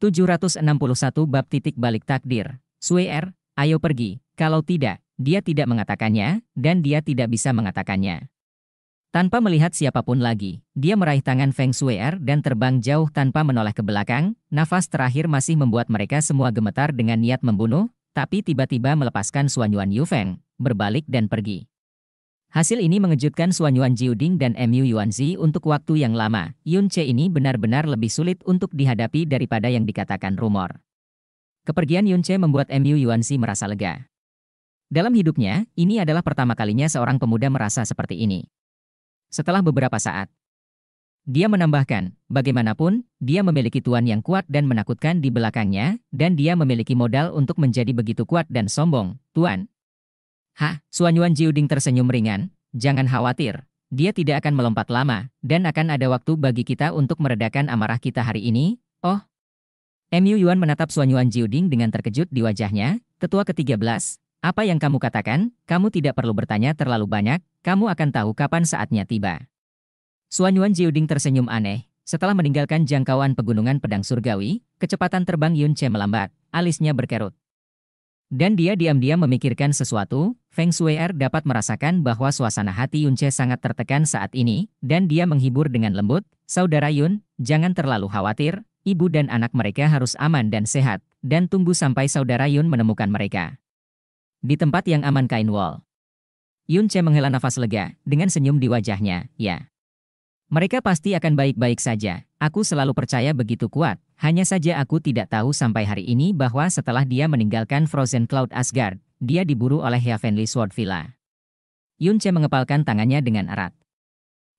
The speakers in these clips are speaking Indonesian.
761 bab titik balik takdir. Suer, ayo pergi, kalau tidak, dia tidak mengatakannya, dan dia tidak bisa mengatakannya. Tanpa melihat siapapun lagi, dia meraih tangan Feng Suer dan terbang jauh tanpa menoleh ke belakang, nafas terakhir masih membuat mereka semua gemetar dengan niat membunuh, tapi tiba-tiba melepaskan Suanyuan Yu Feng, berbalik dan pergi. Hasil ini mengejutkan Suan Yuan Jiuding dan MU Yuanzi untuk waktu yang lama. Yun Che ini benar-benar lebih sulit untuk dihadapi daripada yang dikatakan rumor. Kepergian Yun Che membuat MU Yuanzi merasa lega. Dalam hidupnya, ini adalah pertama kalinya seorang pemuda merasa seperti ini. Setelah beberapa saat, dia menambahkan, bagaimanapun, dia memiliki tuan yang kuat dan menakutkan di belakangnya, dan dia memiliki modal untuk menjadi begitu kuat dan sombong. Tuan, Hah, Suan Jiuding tersenyum ringan, jangan khawatir, dia tidak akan melompat lama, dan akan ada waktu bagi kita untuk meredakan amarah kita hari ini, oh. Mu Yuan menatap Suanyuan Jiuding dengan terkejut di wajahnya, tetua ke-13, apa yang kamu katakan, kamu tidak perlu bertanya terlalu banyak, kamu akan tahu kapan saatnya tiba. Suanyuan Jiuding tersenyum aneh, setelah meninggalkan jangkauan pegunungan pedang surgawi, kecepatan terbang Yun Che melambat, alisnya berkerut. Dan dia diam-diam memikirkan sesuatu, Feng Shui-er dapat merasakan bahwa suasana hati Yun Che sangat tertekan saat ini, dan dia menghibur dengan lembut, Saudara Yun, jangan terlalu khawatir, ibu dan anak mereka harus aman dan sehat, dan tunggu sampai Saudara Yun menemukan mereka. Di tempat yang aman kain wall. Yun Che menghela nafas lega, dengan senyum di wajahnya, ya. Mereka pasti akan baik-baik saja, aku selalu percaya begitu kuat, hanya saja aku tidak tahu sampai hari ini bahwa setelah dia meninggalkan Frozen Cloud Asgard, dia diburu oleh Heavenly Villa. Yun Yunche mengepalkan tangannya dengan erat.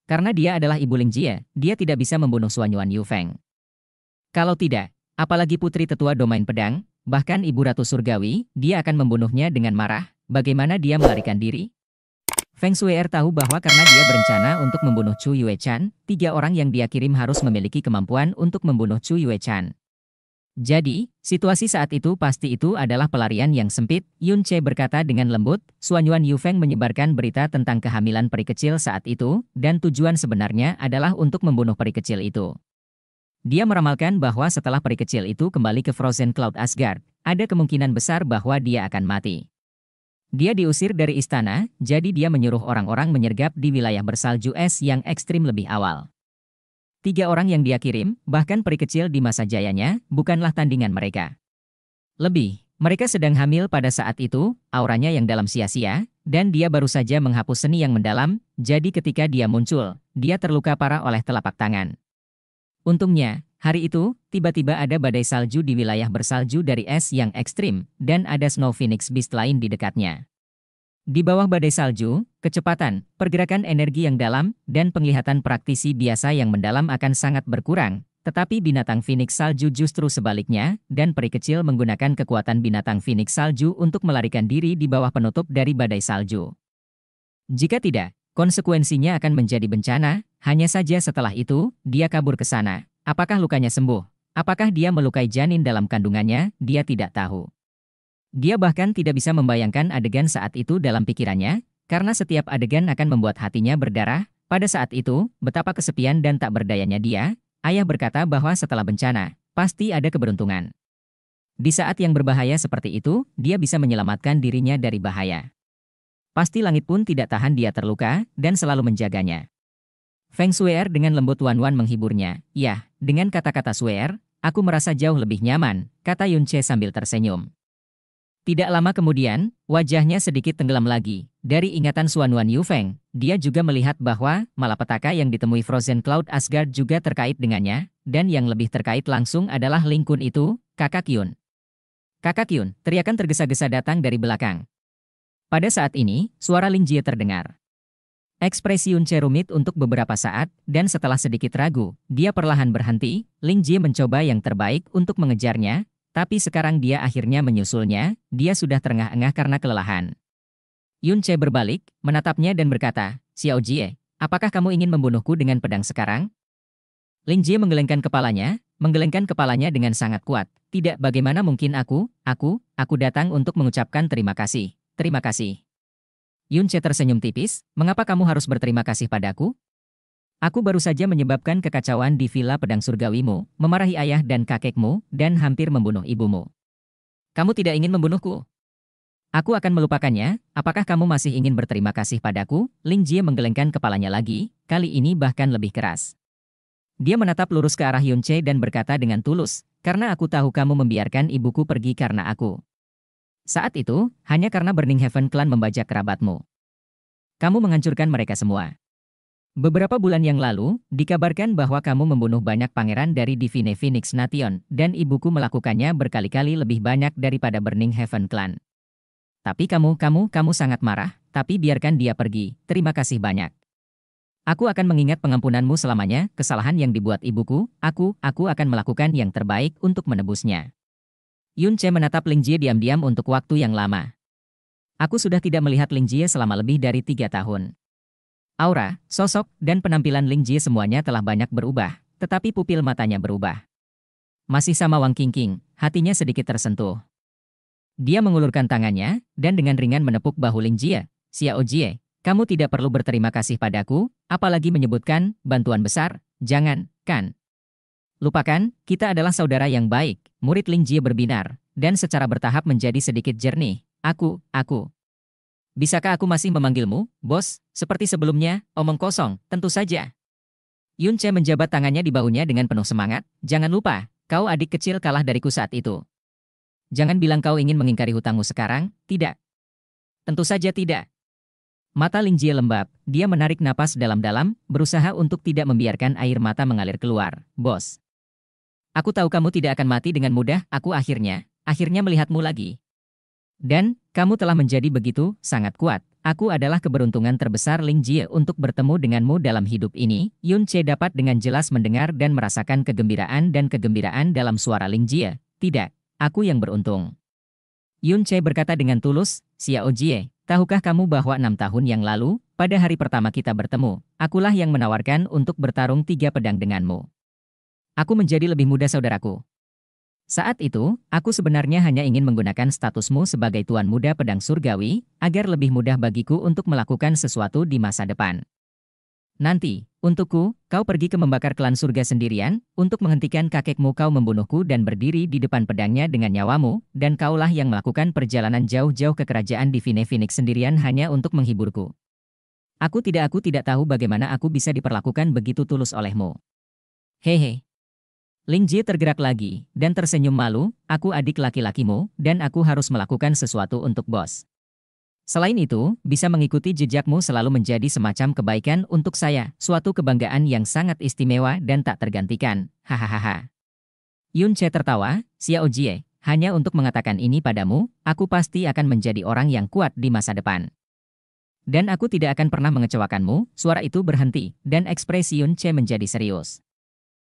Karena dia adalah ibu Ling Jie, dia tidak bisa membunuh Suanyuan Feng. Kalau tidak, apalagi putri tetua domain pedang, bahkan ibu ratu surgawi, dia akan membunuhnya dengan marah, bagaimana dia melarikan diri? Feng Shui'er tahu bahwa karena dia berencana untuk membunuh Chu Yue Chan, tiga orang yang dia kirim harus memiliki kemampuan untuk membunuh Chu Yue Chan. Jadi, situasi saat itu pasti itu adalah pelarian yang sempit, Yun Che berkata dengan lembut, Suan Yuan Yu Feng menyebarkan berita tentang kehamilan peri kecil saat itu, dan tujuan sebenarnya adalah untuk membunuh peri kecil itu. Dia meramalkan bahwa setelah peri kecil itu kembali ke Frozen Cloud Asgard, ada kemungkinan besar bahwa dia akan mati. Dia diusir dari istana, jadi dia menyuruh orang-orang menyergap di wilayah bersalju es yang ekstrim lebih awal. Tiga orang yang dia kirim, bahkan peri kecil di masa jayanya, bukanlah tandingan mereka. Lebih, mereka sedang hamil pada saat itu, auranya yang dalam sia-sia, dan dia baru saja menghapus seni yang mendalam, jadi ketika dia muncul, dia terluka parah oleh telapak tangan. Untungnya, Hari itu, tiba-tiba ada badai salju di wilayah bersalju dari es yang ekstrim, dan ada Snow Phoenix Beast lain di dekatnya. Di bawah badai salju, kecepatan, pergerakan energi yang dalam, dan penglihatan praktisi biasa yang mendalam akan sangat berkurang, tetapi binatang Phoenix salju justru sebaliknya, dan peri kecil menggunakan kekuatan binatang Phoenix salju untuk melarikan diri di bawah penutup dari badai salju. Jika tidak, konsekuensinya akan menjadi bencana, hanya saja setelah itu, dia kabur ke sana. Apakah lukanya sembuh? Apakah dia melukai janin dalam kandungannya? Dia tidak tahu. Dia bahkan tidak bisa membayangkan adegan saat itu dalam pikirannya, karena setiap adegan akan membuat hatinya berdarah. Pada saat itu, betapa kesepian dan tak berdayanya dia, ayah berkata bahwa setelah bencana, pasti ada keberuntungan. Di saat yang berbahaya seperti itu, dia bisa menyelamatkan dirinya dari bahaya. Pasti langit pun tidak tahan dia terluka dan selalu menjaganya. Feng Shuier dengan lembut Wan-Wan menghiburnya. Yah, dengan kata-kata Shuier, aku merasa jauh lebih nyaman, kata Yun Che sambil tersenyum. Tidak lama kemudian, wajahnya sedikit tenggelam lagi. Dari ingatan Yu Feng, dia juga melihat bahwa malapetaka yang ditemui Frozen Cloud Asgard juga terkait dengannya, dan yang lebih terkait langsung adalah Ling itu, kakak Yun. Kakak Yun, teriakan tergesa-gesa datang dari belakang. Pada saat ini, suara Ling Jie terdengar. Ekspresi Yunche rumit untuk beberapa saat, dan setelah sedikit ragu, dia perlahan berhenti, Ling Jie mencoba yang terbaik untuk mengejarnya, tapi sekarang dia akhirnya menyusulnya, dia sudah terengah-engah karena kelelahan. Yun Che berbalik, menatapnya dan berkata, Xiao Jie, apakah kamu ingin membunuhku dengan pedang sekarang? Ling Jie menggelengkan kepalanya, menggelengkan kepalanya dengan sangat kuat. Tidak bagaimana mungkin aku, aku, aku datang untuk mengucapkan terima kasih. Terima kasih. Yunce tersenyum tipis, mengapa kamu harus berterima kasih padaku? Aku baru saja menyebabkan kekacauan di Villa Pedang Surgawimu, memarahi ayah dan kakekmu, dan hampir membunuh ibumu. Kamu tidak ingin membunuhku? Aku akan melupakannya, apakah kamu masih ingin berterima kasih padaku? Ling Jie menggelengkan kepalanya lagi, kali ini bahkan lebih keras. Dia menatap lurus ke arah Yunce dan berkata dengan tulus, karena aku tahu kamu membiarkan ibuku pergi karena aku. Saat itu, hanya karena Burning Heaven Clan membajak kerabatmu. Kamu menghancurkan mereka semua. Beberapa bulan yang lalu, dikabarkan bahwa kamu membunuh banyak pangeran dari Divine Phoenix Nation, dan ibuku melakukannya berkali-kali lebih banyak daripada Burning Heaven Clan. Tapi kamu, kamu, kamu sangat marah, tapi biarkan dia pergi, terima kasih banyak. Aku akan mengingat pengampunanmu selamanya, kesalahan yang dibuat ibuku, aku, aku akan melakukan yang terbaik untuk menebusnya. Yun Che menatap Ling Jie diam-diam untuk waktu yang lama. Aku sudah tidak melihat Ling Jie selama lebih dari tiga tahun. Aura, sosok, dan penampilan Ling Jie semuanya telah banyak berubah, tetapi pupil matanya berubah. Masih sama Wang King King, hatinya sedikit tersentuh. Dia mengulurkan tangannya, dan dengan ringan menepuk bahu Ling Jie, Xiao Jie, kamu tidak perlu berterima kasih padaku, apalagi menyebutkan bantuan besar, jangan, kan. Lupakan, kita adalah saudara yang baik. Murid Ling Jie berbinar, dan secara bertahap menjadi sedikit jernih. Aku, aku. Bisakah aku masih memanggilmu, bos? Seperti sebelumnya, omong kosong, tentu saja. Yun Che menjabat tangannya di bahunya dengan penuh semangat. Jangan lupa, kau adik kecil kalah dariku saat itu. Jangan bilang kau ingin mengingkari hutangmu sekarang, tidak. Tentu saja tidak. Mata Ling Jie lembab, dia menarik napas dalam-dalam, berusaha untuk tidak membiarkan air mata mengalir keluar. Bos, Aku tahu kamu tidak akan mati dengan mudah, aku akhirnya, akhirnya melihatmu lagi. Dan, kamu telah menjadi begitu, sangat kuat. Aku adalah keberuntungan terbesar Ling Jie untuk bertemu denganmu dalam hidup ini. Yun Che dapat dengan jelas mendengar dan merasakan kegembiraan dan kegembiraan dalam suara Ling Jie. Tidak, aku yang beruntung. Yun Che berkata dengan tulus, Xiao Jie, tahukah kamu bahwa enam tahun yang lalu, pada hari pertama kita bertemu, akulah yang menawarkan untuk bertarung tiga pedang denganmu. Aku menjadi lebih muda saudaraku. Saat itu, aku sebenarnya hanya ingin menggunakan statusmu sebagai tuan muda pedang surgawi, agar lebih mudah bagiku untuk melakukan sesuatu di masa depan. Nanti, untukku, kau pergi ke membakar klan surga sendirian, untuk menghentikan kakekmu kau membunuhku dan berdiri di depan pedangnya dengan nyawamu, dan kaulah yang melakukan perjalanan jauh-jauh ke kerajaan Divine Phoenix sendirian hanya untuk menghiburku. Aku tidak aku tidak tahu bagaimana aku bisa diperlakukan begitu tulus olehmu. Hehe. Ling Ji tergerak lagi, dan tersenyum malu, aku adik laki-lakimu, dan aku harus melakukan sesuatu untuk bos. Selain itu, bisa mengikuti jejakmu selalu menjadi semacam kebaikan untuk saya, suatu kebanggaan yang sangat istimewa dan tak tergantikan, hahaha. Yun Che tertawa, Xiao Jie, hanya untuk mengatakan ini padamu, aku pasti akan menjadi orang yang kuat di masa depan. Dan aku tidak akan pernah mengecewakanmu, suara itu berhenti, dan ekspresi Yun Che menjadi serius.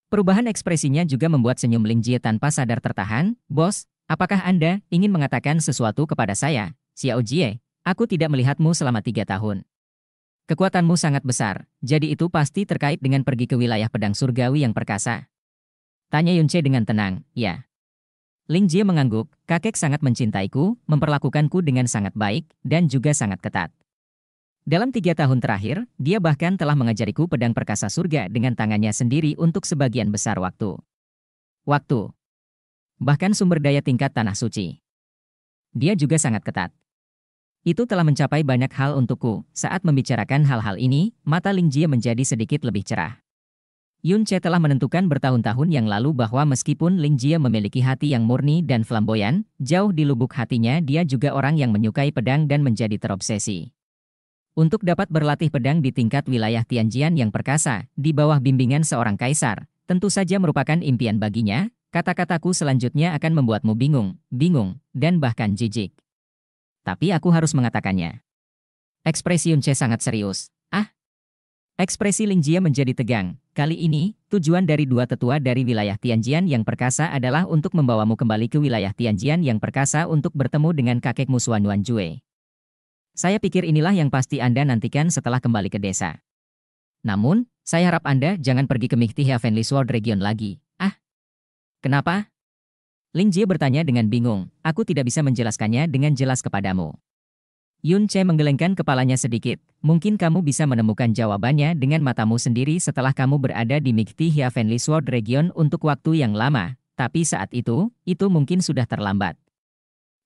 Perubahan ekspresinya juga membuat senyum Ling Jie tanpa sadar tertahan. Bos, apakah Anda ingin mengatakan sesuatu kepada saya? Xiao Jie, aku tidak melihatmu selama tiga tahun. Kekuatanmu sangat besar, jadi itu pasti terkait dengan pergi ke wilayah pedang surgawi yang perkasa. Tanya Yun Che dengan tenang, ya. Ling Jie mengangguk, kakek sangat mencintaiku, memperlakukanku dengan sangat baik, dan juga sangat ketat. Dalam tiga tahun terakhir, dia bahkan telah mengajariku pedang perkasa surga dengan tangannya sendiri untuk sebagian besar waktu. Waktu. Bahkan sumber daya tingkat tanah suci. Dia juga sangat ketat. Itu telah mencapai banyak hal untukku. Saat membicarakan hal-hal ini, mata Ling Jie menjadi sedikit lebih cerah. Yun Che telah menentukan bertahun-tahun yang lalu bahwa meskipun Ling Jie memiliki hati yang murni dan flamboyan, jauh di lubuk hatinya dia juga orang yang menyukai pedang dan menjadi terobsesi. Untuk dapat berlatih pedang di tingkat wilayah Tianjian yang perkasa, di bawah bimbingan seorang kaisar, tentu saja merupakan impian baginya, kata-kataku selanjutnya akan membuatmu bingung, bingung, dan bahkan jijik. Tapi aku harus mengatakannya. Ekspresi Yunce sangat serius. Ah, Ekspresi Lingjia menjadi tegang. Kali ini, tujuan dari dua tetua dari wilayah Tianjian yang perkasa adalah untuk membawamu kembali ke wilayah Tianjian yang perkasa untuk bertemu dengan kakekmu musuhan Wan Jue. Saya pikir inilah yang pasti Anda nantikan setelah kembali ke desa. Namun, saya harap Anda jangan pergi ke Mihtihia Heavenly Sword Region lagi. Ah, kenapa? Ling Jie bertanya dengan bingung, aku tidak bisa menjelaskannya dengan jelas kepadamu. Yun Che menggelengkan kepalanya sedikit, mungkin kamu bisa menemukan jawabannya dengan matamu sendiri setelah kamu berada di Mikti Heavenly Sword Region untuk waktu yang lama, tapi saat itu, itu mungkin sudah terlambat.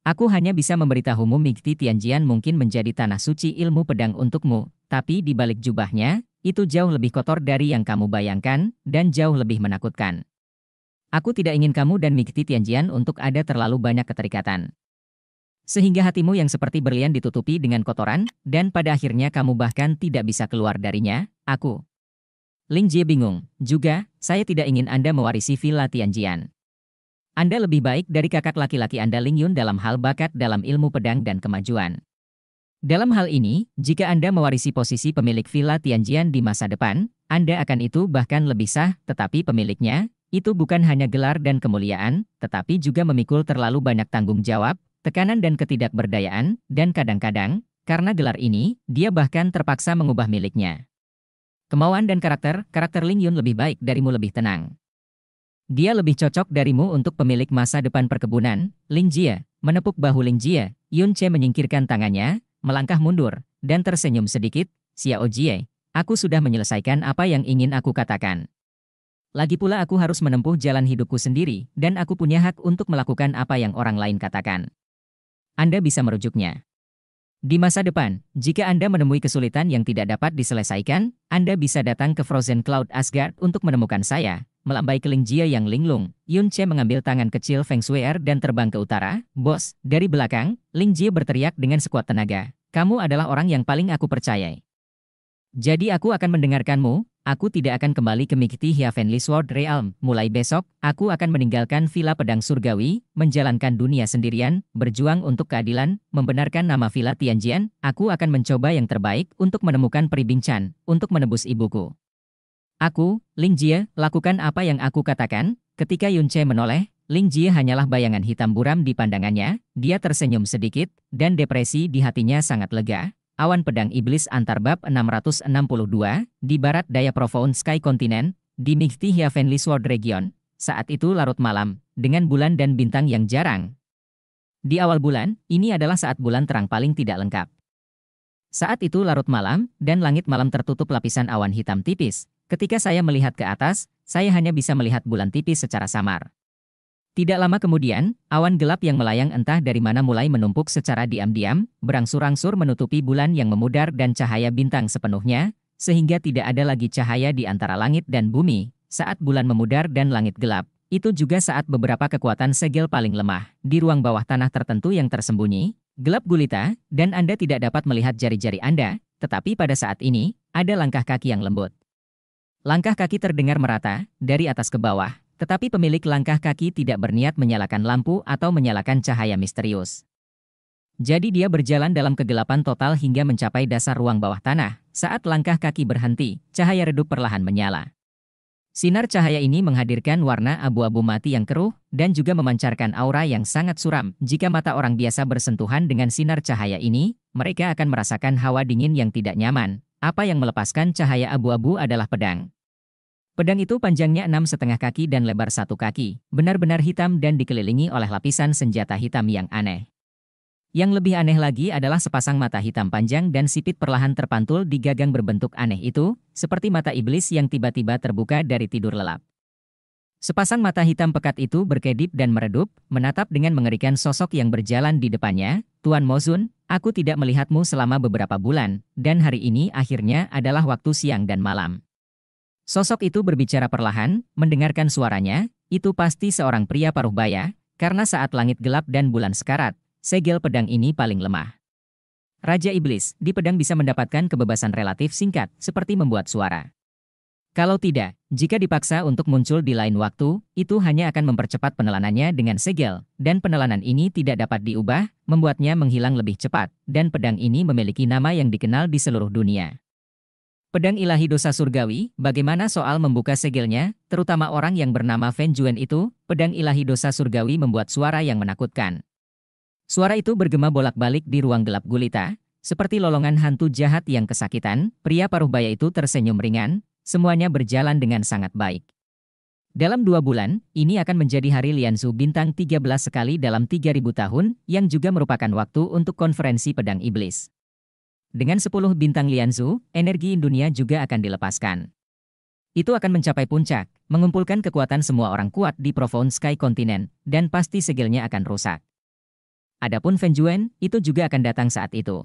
Aku hanya bisa memberitahumu Mikti Tianjian mungkin menjadi tanah suci ilmu pedang untukmu, tapi di balik jubahnya, itu jauh lebih kotor dari yang kamu bayangkan, dan jauh lebih menakutkan. Aku tidak ingin kamu dan Mikti Tianjian untuk ada terlalu banyak keterikatan. Sehingga hatimu yang seperti berlian ditutupi dengan kotoran, dan pada akhirnya kamu bahkan tidak bisa keluar darinya, aku. Ling Jie bingung, juga, saya tidak ingin Anda mewarisi Villa Tianjian. Anda lebih baik dari kakak laki-laki Anda Ling Yun dalam hal bakat dalam ilmu pedang dan kemajuan. Dalam hal ini, jika Anda mewarisi posisi pemilik villa Tianjian di masa depan, Anda akan itu bahkan lebih sah, tetapi pemiliknya, itu bukan hanya gelar dan kemuliaan, tetapi juga memikul terlalu banyak tanggung jawab, tekanan dan ketidakberdayaan, dan kadang-kadang, karena gelar ini, dia bahkan terpaksa mengubah miliknya. Kemauan dan karakter, karakter Ling Yun lebih baik darimu lebih tenang. Dia lebih cocok darimu untuk pemilik masa depan perkebunan, Ling Jie, menepuk bahu Ling Jie, Yun Che menyingkirkan tangannya, melangkah mundur, dan tersenyum sedikit, Xiao Jie, aku sudah menyelesaikan apa yang ingin aku katakan. Lagi pula aku harus menempuh jalan hidupku sendiri, dan aku punya hak untuk melakukan apa yang orang lain katakan. Anda bisa merujuknya. Di masa depan, jika Anda menemui kesulitan yang tidak dapat diselesaikan, Anda bisa datang ke Frozen Cloud Asgard untuk menemukan saya, melambai keling Jia yang linglung. Yun Che mengambil tangan kecil Feng Shui Er dan terbang ke utara. Bos, dari belakang, Ling Jia berteriak dengan sekuat tenaga. Kamu adalah orang yang paling aku percayai. Jadi aku akan mendengarkanmu, aku tidak akan kembali ke Mikiti Heavenly Sword Realm. Mulai besok, aku akan meninggalkan Villa Pedang Surgawi, menjalankan dunia sendirian, berjuang untuk keadilan, membenarkan nama Villa Tianjian. Aku akan mencoba yang terbaik untuk menemukan Peribincan, untuk menebus ibuku. Aku, Ling Jie, lakukan apa yang aku katakan. Ketika Yun Che menoleh, Ling Jie hanyalah bayangan hitam buram di pandangannya, dia tersenyum sedikit, dan depresi di hatinya sangat lega. Awan Pedang Iblis antar bab 662, di barat daya Profound Sky Continent, di Mingti Heavenly Sword Region. Saat itu larut malam, dengan bulan dan bintang yang jarang. Di awal bulan, ini adalah saat bulan terang paling tidak lengkap. Saat itu larut malam, dan langit malam tertutup lapisan awan hitam tipis, Ketika saya melihat ke atas, saya hanya bisa melihat bulan tipis secara samar. Tidak lama kemudian, awan gelap yang melayang entah dari mana mulai menumpuk secara diam-diam, berangsur-angsur menutupi bulan yang memudar dan cahaya bintang sepenuhnya, sehingga tidak ada lagi cahaya di antara langit dan bumi. Saat bulan memudar dan langit gelap, itu juga saat beberapa kekuatan segel paling lemah di ruang bawah tanah tertentu yang tersembunyi, gelap gulita, dan Anda tidak dapat melihat jari-jari Anda, tetapi pada saat ini, ada langkah kaki yang lembut Langkah kaki terdengar merata, dari atas ke bawah, tetapi pemilik langkah kaki tidak berniat menyalakan lampu atau menyalakan cahaya misterius. Jadi dia berjalan dalam kegelapan total hingga mencapai dasar ruang bawah tanah. Saat langkah kaki berhenti, cahaya redup perlahan menyala. Sinar cahaya ini menghadirkan warna abu-abu mati yang keruh dan juga memancarkan aura yang sangat suram. Jika mata orang biasa bersentuhan dengan sinar cahaya ini, mereka akan merasakan hawa dingin yang tidak nyaman, apa yang melepaskan cahaya abu-abu adalah pedang. Pedang itu panjangnya enam setengah kaki dan lebar satu kaki, benar-benar hitam dan dikelilingi oleh lapisan senjata hitam yang aneh. Yang lebih aneh lagi adalah sepasang mata hitam panjang dan sipit perlahan terpantul di gagang berbentuk aneh itu, seperti mata iblis yang tiba-tiba terbuka dari tidur lelap. Sepasang mata hitam pekat itu berkedip dan meredup, menatap dengan mengerikan sosok yang berjalan di depannya, Tuan Mozun, Aku tidak melihatmu selama beberapa bulan, dan hari ini akhirnya adalah waktu siang dan malam. Sosok itu berbicara perlahan, mendengarkan suaranya, itu pasti seorang pria paruh baya, karena saat langit gelap dan bulan sekarat, segel pedang ini paling lemah. Raja Iblis, di pedang bisa mendapatkan kebebasan relatif singkat, seperti membuat suara. Kalau tidak, jika dipaksa untuk muncul di lain waktu, itu hanya akan mempercepat penelanannya dengan segel, dan penelanan ini tidak dapat diubah, membuatnya menghilang lebih cepat, dan pedang ini memiliki nama yang dikenal di seluruh dunia. Pedang ilahi dosa surgawi, bagaimana soal membuka segelnya, terutama orang yang bernama Fen Juen itu, pedang ilahi dosa surgawi membuat suara yang menakutkan. Suara itu bergema bolak-balik di ruang gelap gulita, seperti lolongan hantu jahat yang kesakitan, pria paruh baya itu tersenyum ringan, Semuanya berjalan dengan sangat baik. Dalam dua bulan, ini akan menjadi hari Lianzu bintang 13 sekali dalam 3000 tahun, yang juga merupakan waktu untuk konferensi pedang iblis. Dengan 10 bintang Lianzu, energi dunia juga akan dilepaskan. Itu akan mencapai puncak, mengumpulkan kekuatan semua orang kuat di Profound Sky Continent, dan pasti segelnya akan rusak. Adapun Fenjuen, itu juga akan datang saat itu.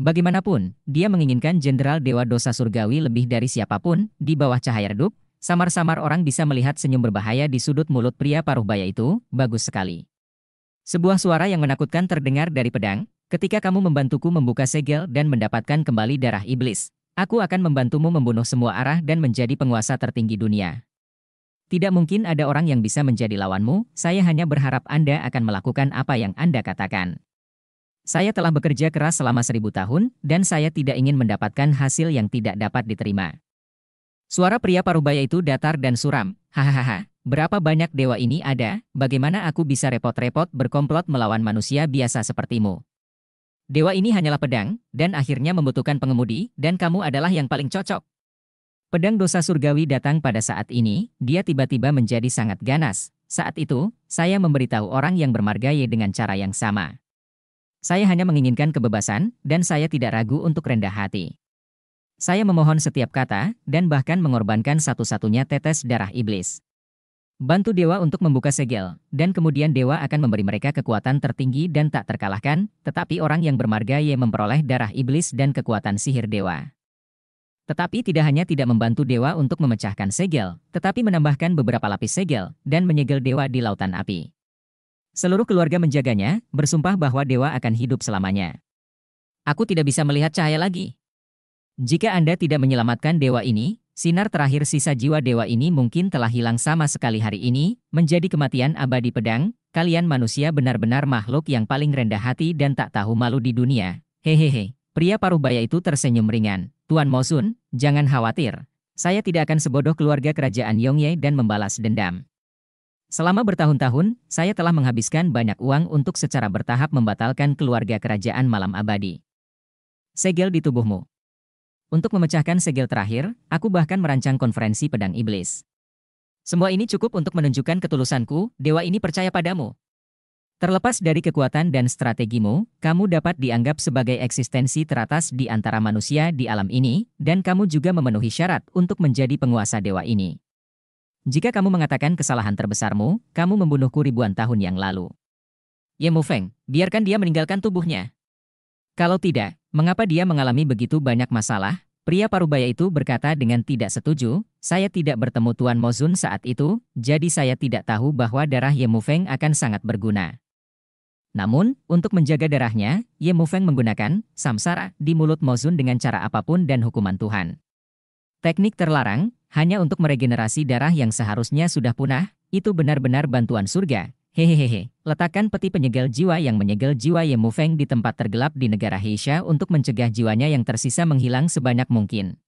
Bagaimanapun, dia menginginkan Jenderal Dewa Dosa Surgawi lebih dari siapapun, di bawah cahaya redup, samar-samar orang bisa melihat senyum berbahaya di sudut mulut pria paruh baya itu, bagus sekali. Sebuah suara yang menakutkan terdengar dari pedang, ketika kamu membantuku membuka segel dan mendapatkan kembali darah iblis, aku akan membantumu membunuh semua arah dan menjadi penguasa tertinggi dunia. Tidak mungkin ada orang yang bisa menjadi lawanmu, saya hanya berharap Anda akan melakukan apa yang Anda katakan. Saya telah bekerja keras selama seribu tahun, dan saya tidak ingin mendapatkan hasil yang tidak dapat diterima. Suara pria Parubaya itu datar dan suram. Hahaha, berapa banyak dewa ini ada, bagaimana aku bisa repot-repot berkomplot melawan manusia biasa sepertimu? Dewa ini hanyalah pedang, dan akhirnya membutuhkan pengemudi, dan kamu adalah yang paling cocok. Pedang dosa surgawi datang pada saat ini, dia tiba-tiba menjadi sangat ganas. Saat itu, saya memberitahu orang yang bermarga dengan cara yang sama. Saya hanya menginginkan kebebasan, dan saya tidak ragu untuk rendah hati. Saya memohon setiap kata, dan bahkan mengorbankan satu-satunya tetes darah iblis. Bantu dewa untuk membuka segel, dan kemudian dewa akan memberi mereka kekuatan tertinggi dan tak terkalahkan, tetapi orang yang bermarga Ye memperoleh darah iblis dan kekuatan sihir dewa. Tetapi tidak hanya tidak membantu dewa untuk memecahkan segel, tetapi menambahkan beberapa lapis segel, dan menyegel dewa di lautan api. Seluruh keluarga menjaganya, bersumpah bahwa dewa akan hidup selamanya. Aku tidak bisa melihat cahaya lagi. Jika Anda tidak menyelamatkan dewa ini, sinar terakhir sisa jiwa dewa ini mungkin telah hilang sama sekali hari ini, menjadi kematian abadi pedang, kalian manusia benar-benar makhluk yang paling rendah hati dan tak tahu malu di dunia. Hehehe, pria paruh baya itu tersenyum ringan. Tuan Mosun, jangan khawatir. Saya tidak akan sebodoh keluarga kerajaan Yongye dan membalas dendam. Selama bertahun-tahun, saya telah menghabiskan banyak uang untuk secara bertahap membatalkan keluarga kerajaan malam abadi. Segel di tubuhmu. Untuk memecahkan segel terakhir, aku bahkan merancang konferensi pedang iblis. Semua ini cukup untuk menunjukkan ketulusanku, dewa ini percaya padamu. Terlepas dari kekuatan dan strategimu, kamu dapat dianggap sebagai eksistensi teratas di antara manusia di alam ini, dan kamu juga memenuhi syarat untuk menjadi penguasa dewa ini. Jika kamu mengatakan kesalahan terbesarmu, kamu membunuhku ribuan tahun yang lalu. Yemu Feng, biarkan dia meninggalkan tubuhnya. Kalau tidak, mengapa dia mengalami begitu banyak masalah? Pria parubaya itu berkata dengan tidak setuju, saya tidak bertemu Tuan Mozun saat itu, jadi saya tidak tahu bahwa darah Yemu Feng akan sangat berguna. Namun, untuk menjaga darahnya, Yemu Feng menggunakan samsara di mulut Mozun dengan cara apapun dan hukuman Tuhan. Teknik terlarang, hanya untuk meregenerasi darah yang seharusnya sudah punah, itu benar-benar bantuan surga. Hehehehe, letakkan peti penyegel jiwa yang menyegel jiwa Ye Yemufeng di tempat tergelap di negara Heisha untuk mencegah jiwanya yang tersisa menghilang sebanyak mungkin.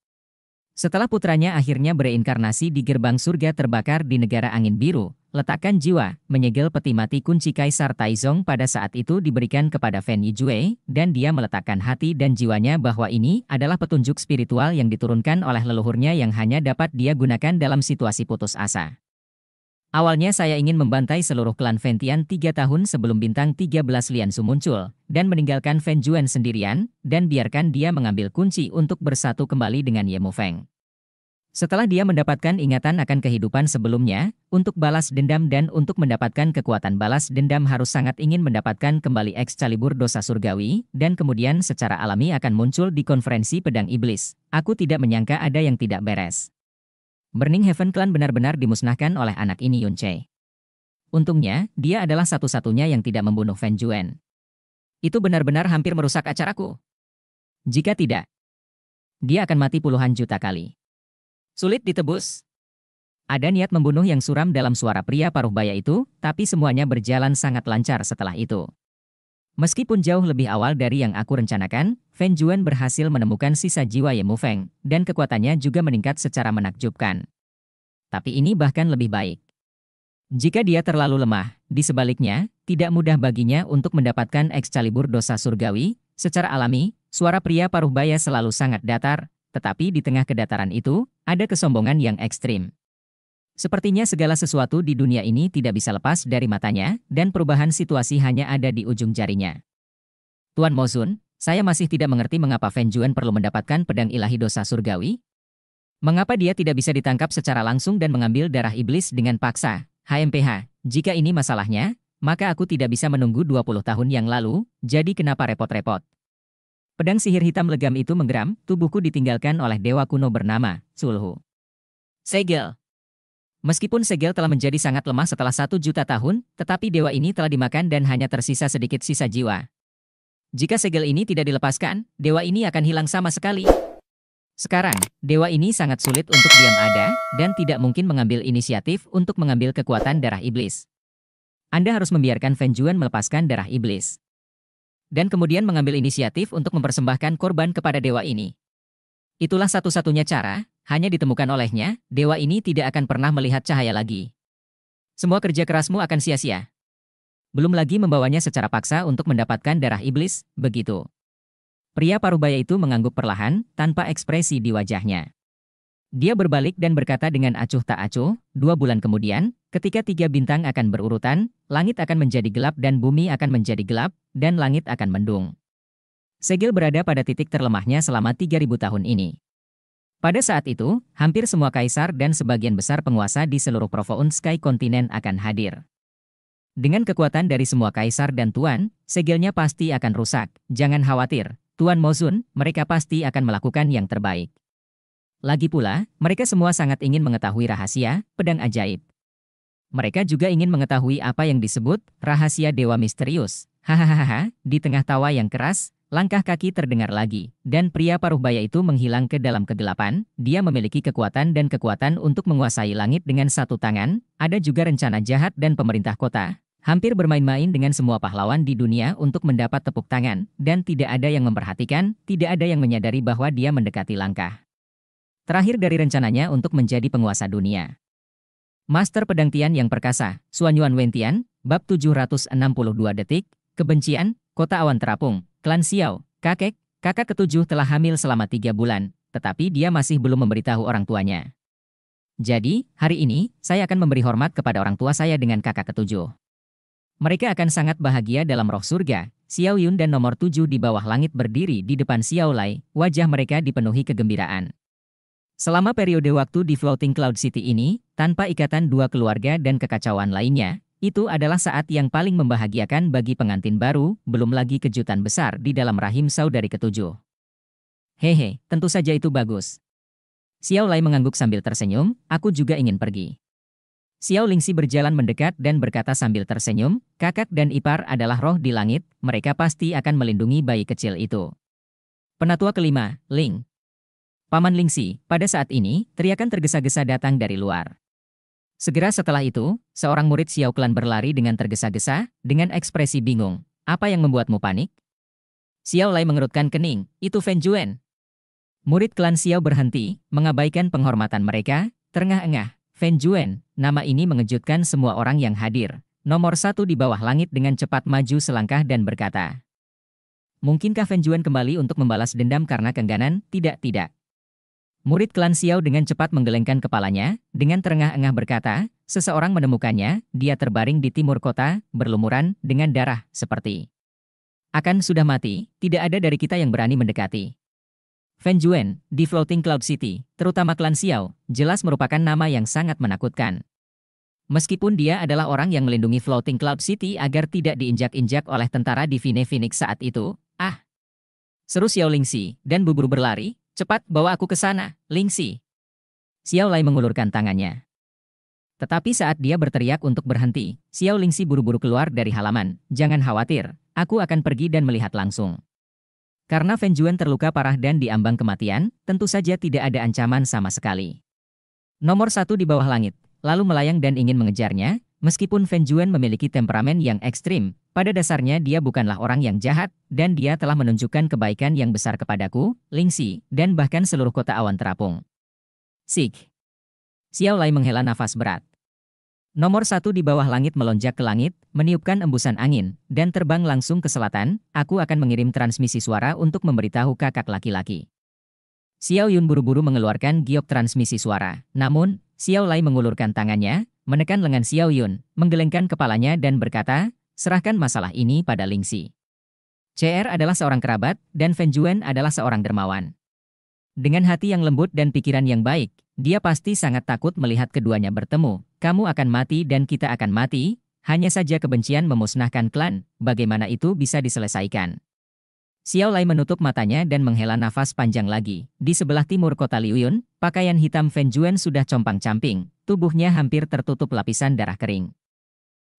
Setelah putranya akhirnya bereinkarnasi di gerbang surga terbakar di negara angin biru, letakkan jiwa, menyegel peti mati kunci Kaisar Taizong pada saat itu diberikan kepada Fan Yijue, dan dia meletakkan hati dan jiwanya bahwa ini adalah petunjuk spiritual yang diturunkan oleh leluhurnya yang hanya dapat dia gunakan dalam situasi putus asa. Awalnya saya ingin membantai seluruh klan Ventian tiga tahun sebelum bintang 13 Liansu muncul, dan meninggalkan Feng Juan sendirian, dan biarkan dia mengambil kunci untuk bersatu kembali dengan Mo Feng. Setelah dia mendapatkan ingatan akan kehidupan sebelumnya, untuk balas dendam dan untuk mendapatkan kekuatan balas dendam harus sangat ingin mendapatkan kembali Excalibur dosa surgawi, dan kemudian secara alami akan muncul di konferensi pedang iblis. Aku tidak menyangka ada yang tidak beres. Burning Heaven Clan benar-benar dimusnahkan oleh anak ini Yun Che. Untungnya, dia adalah satu-satunya yang tidak membunuh Fan Juan. Itu benar-benar hampir merusak acaraku. Jika tidak, dia akan mati puluhan juta kali. Sulit ditebus. Ada niat membunuh yang suram dalam suara pria paruh baya itu, tapi semuanya berjalan sangat lancar setelah itu. Meskipun jauh lebih awal dari yang aku rencanakan, Feng Juan berhasil menemukan sisa jiwa Mu Feng, dan kekuatannya juga meningkat secara menakjubkan. Tapi ini bahkan lebih baik. Jika dia terlalu lemah, di sebaliknya, tidak mudah baginya untuk mendapatkan Excalibur dosa surgawi. Secara alami, suara pria paruh baya selalu sangat datar, tetapi di tengah kedataran itu, ada kesombongan yang ekstrim. Sepertinya segala sesuatu di dunia ini tidak bisa lepas dari matanya, dan perubahan situasi hanya ada di ujung jarinya. Tuan Mozun, saya masih tidak mengerti mengapa Feng Juan perlu mendapatkan pedang ilahi dosa surgawi. Mengapa dia tidak bisa ditangkap secara langsung dan mengambil darah iblis dengan paksa? HMPH, jika ini masalahnya, maka aku tidak bisa menunggu 20 tahun yang lalu, jadi kenapa repot-repot? Pedang sihir hitam legam itu menggeram, tubuhku ditinggalkan oleh dewa kuno bernama, Sulhu. Segel, Meskipun segel telah menjadi sangat lemah setelah satu juta tahun, tetapi dewa ini telah dimakan dan hanya tersisa sedikit sisa jiwa. Jika segel ini tidak dilepaskan, dewa ini akan hilang sama sekali. Sekarang, dewa ini sangat sulit untuk diam ada, dan tidak mungkin mengambil inisiatif untuk mengambil kekuatan darah iblis. Anda harus membiarkan Juan melepaskan darah iblis. Dan kemudian mengambil inisiatif untuk mempersembahkan korban kepada dewa ini. Itulah satu-satunya cara, hanya ditemukan olehnya, dewa ini tidak akan pernah melihat cahaya lagi. Semua kerja kerasmu akan sia-sia. Belum lagi membawanya secara paksa untuk mendapatkan darah iblis, begitu. Pria parubaya itu mengangguk perlahan, tanpa ekspresi di wajahnya. Dia berbalik dan berkata dengan acuh tak acuh, dua bulan kemudian, ketika tiga bintang akan berurutan, langit akan menjadi gelap dan bumi akan menjadi gelap, dan langit akan mendung. Segel berada pada titik terlemahnya selama 3000 tahun ini. Pada saat itu, hampir semua kaisar dan sebagian besar penguasa di seluruh Profound Sky kontinen akan hadir. Dengan kekuatan dari semua kaisar dan tuan, segelnya pasti akan rusak. Jangan khawatir, Tuan Mozun, mereka pasti akan melakukan yang terbaik. Lagi pula, mereka semua sangat ingin mengetahui rahasia pedang ajaib. Mereka juga ingin mengetahui apa yang disebut rahasia dewa misterius. Hahaha, di tengah tawa yang keras, Langkah kaki terdengar lagi, dan pria paruh baya itu menghilang ke dalam kegelapan. Dia memiliki kekuatan dan kekuatan untuk menguasai langit dengan satu tangan. Ada juga rencana jahat dan pemerintah kota. Hampir bermain-main dengan semua pahlawan di dunia untuk mendapat tepuk tangan, dan tidak ada yang memperhatikan, tidak ada yang menyadari bahwa dia mendekati langkah. Terakhir dari rencananya untuk menjadi penguasa dunia. Master Pedang Tian yang perkasa, Suanyuan Wentian, bab 762 detik, kebencian, kota awan terapung, Klan Xiao, kakek, kakak ketujuh telah hamil selama tiga bulan, tetapi dia masih belum memberitahu orang tuanya. Jadi, hari ini, saya akan memberi hormat kepada orang tua saya dengan kakak ketujuh. Mereka akan sangat bahagia dalam roh surga, Xiao Yun dan nomor tujuh di bawah langit berdiri di depan Xiao Lai, wajah mereka dipenuhi kegembiraan. Selama periode waktu di Floating Cloud City ini, tanpa ikatan dua keluarga dan kekacauan lainnya, itu adalah saat yang paling membahagiakan bagi pengantin baru, belum lagi kejutan besar di dalam rahim saudari ketujuh. Hehe, tentu saja itu bagus. Xiao Lai mengangguk sambil tersenyum, aku juga ingin pergi. Xiao Lingxi berjalan mendekat dan berkata sambil tersenyum, kakak dan ipar adalah roh di langit, mereka pasti akan melindungi bayi kecil itu. Penatua kelima, Ling. Paman Lingxi, pada saat ini, teriakan tergesa-gesa datang dari luar. Segera setelah itu, seorang murid Xiao Klan berlari dengan tergesa-gesa, dengan ekspresi bingung. Apa yang membuatmu panik? Xiao Lai mengerutkan kening, itu Feng Juan. Murid klan Xiao berhenti, mengabaikan penghormatan mereka, terengah-engah. Feng Juan, nama ini mengejutkan semua orang yang hadir. Nomor satu di bawah langit dengan cepat maju selangkah dan berkata. Mungkinkah Feng Juan kembali untuk membalas dendam karena kengganan? Tidak, tidak. Murid klan Xiao dengan cepat menggelengkan kepalanya, dengan terengah-engah berkata, seseorang menemukannya, dia terbaring di timur kota, berlumuran, dengan darah, seperti akan sudah mati, tidak ada dari kita yang berani mendekati. Fan Juan, di Floating Cloud City, terutama klan Xiao, jelas merupakan nama yang sangat menakutkan. Meskipun dia adalah orang yang melindungi Floating Cloud City agar tidak diinjak-injak oleh tentara di Vine Phoenix saat itu, ah! Seru Xiao Lingxi dan bubur berlari, Cepat bawa aku ke sana, Lingxi. Xiao Lai mengulurkan tangannya. Tetapi saat dia berteriak untuk berhenti, Xiao Lingxi buru-buru keluar dari halaman. Jangan khawatir, aku akan pergi dan melihat langsung. Karena Fan Juan terluka parah dan diambang kematian, tentu saja tidak ada ancaman sama sekali. Nomor satu di bawah langit, lalu melayang dan ingin mengejarnya, Meskipun Feng Juan memiliki temperamen yang ekstrim, pada dasarnya dia bukanlah orang yang jahat, dan dia telah menunjukkan kebaikan yang besar kepadaku, Ling Lingxi, dan bahkan seluruh kota awan terapung. Sik. Xiao Lai menghela nafas berat. Nomor satu di bawah langit melonjak ke langit, meniupkan embusan angin, dan terbang langsung ke selatan, aku akan mengirim transmisi suara untuk memberitahu kakak laki-laki. Xiao Yun buru-buru mengeluarkan giok transmisi suara, namun, Xiao Lai mengulurkan tangannya, menekan lengan Xiao Yun, menggelengkan kepalanya dan berkata, serahkan masalah ini pada Ling Lingxi. CR er adalah seorang kerabat dan Feng Juan adalah seorang dermawan. Dengan hati yang lembut dan pikiran yang baik, dia pasti sangat takut melihat keduanya bertemu. Kamu akan mati dan kita akan mati, hanya saja kebencian memusnahkan klan, bagaimana itu bisa diselesaikan. Xiao Lai menutup matanya dan menghela nafas panjang lagi. Di sebelah timur kota Liuyun, pakaian hitam Feng Juan sudah compang-camping, tubuhnya hampir tertutup lapisan darah kering.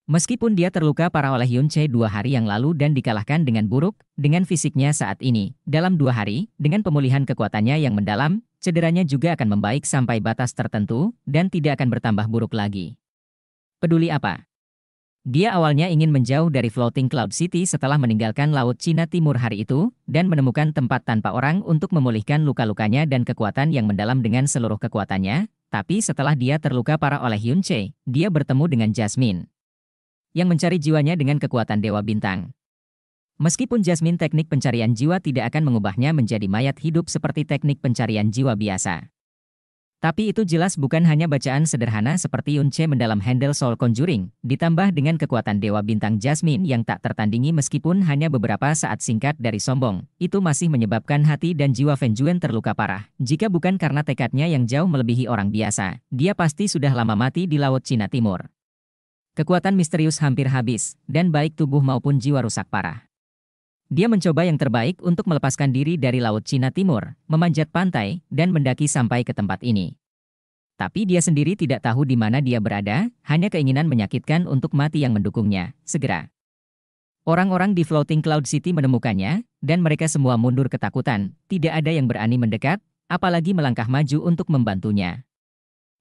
Meskipun dia terluka parah oleh Yun Che dua hari yang lalu dan dikalahkan dengan buruk, dengan fisiknya saat ini, dalam dua hari, dengan pemulihan kekuatannya yang mendalam, cederanya juga akan membaik sampai batas tertentu, dan tidak akan bertambah buruk lagi. Peduli apa? Dia awalnya ingin menjauh dari Floating Cloud City setelah meninggalkan Laut Cina Timur hari itu, dan menemukan tempat tanpa orang untuk memulihkan luka-lukanya dan kekuatan yang mendalam dengan seluruh kekuatannya, tapi setelah dia terluka parah oleh Hyun Che, dia bertemu dengan Jasmine. Yang mencari jiwanya dengan kekuatan Dewa Bintang. Meskipun Jasmine teknik pencarian jiwa tidak akan mengubahnya menjadi mayat hidup seperti teknik pencarian jiwa biasa. Tapi itu jelas bukan hanya bacaan sederhana seperti Yunche mendalam handle Soul Conjuring, ditambah dengan kekuatan Dewa Bintang Jasmine yang tak tertandingi meskipun hanya beberapa saat singkat dari sombong, itu masih menyebabkan hati dan jiwa Juen terluka parah. Jika bukan karena tekadnya yang jauh melebihi orang biasa, dia pasti sudah lama mati di Laut Cina Timur. Kekuatan misterius hampir habis, dan baik tubuh maupun jiwa rusak parah. Dia mencoba yang terbaik untuk melepaskan diri dari Laut Cina Timur, memanjat pantai, dan mendaki sampai ke tempat ini. Tapi dia sendiri tidak tahu di mana dia berada, hanya keinginan menyakitkan untuk mati yang mendukungnya, segera. Orang-orang di Floating Cloud City menemukannya, dan mereka semua mundur ketakutan, tidak ada yang berani mendekat, apalagi melangkah maju untuk membantunya.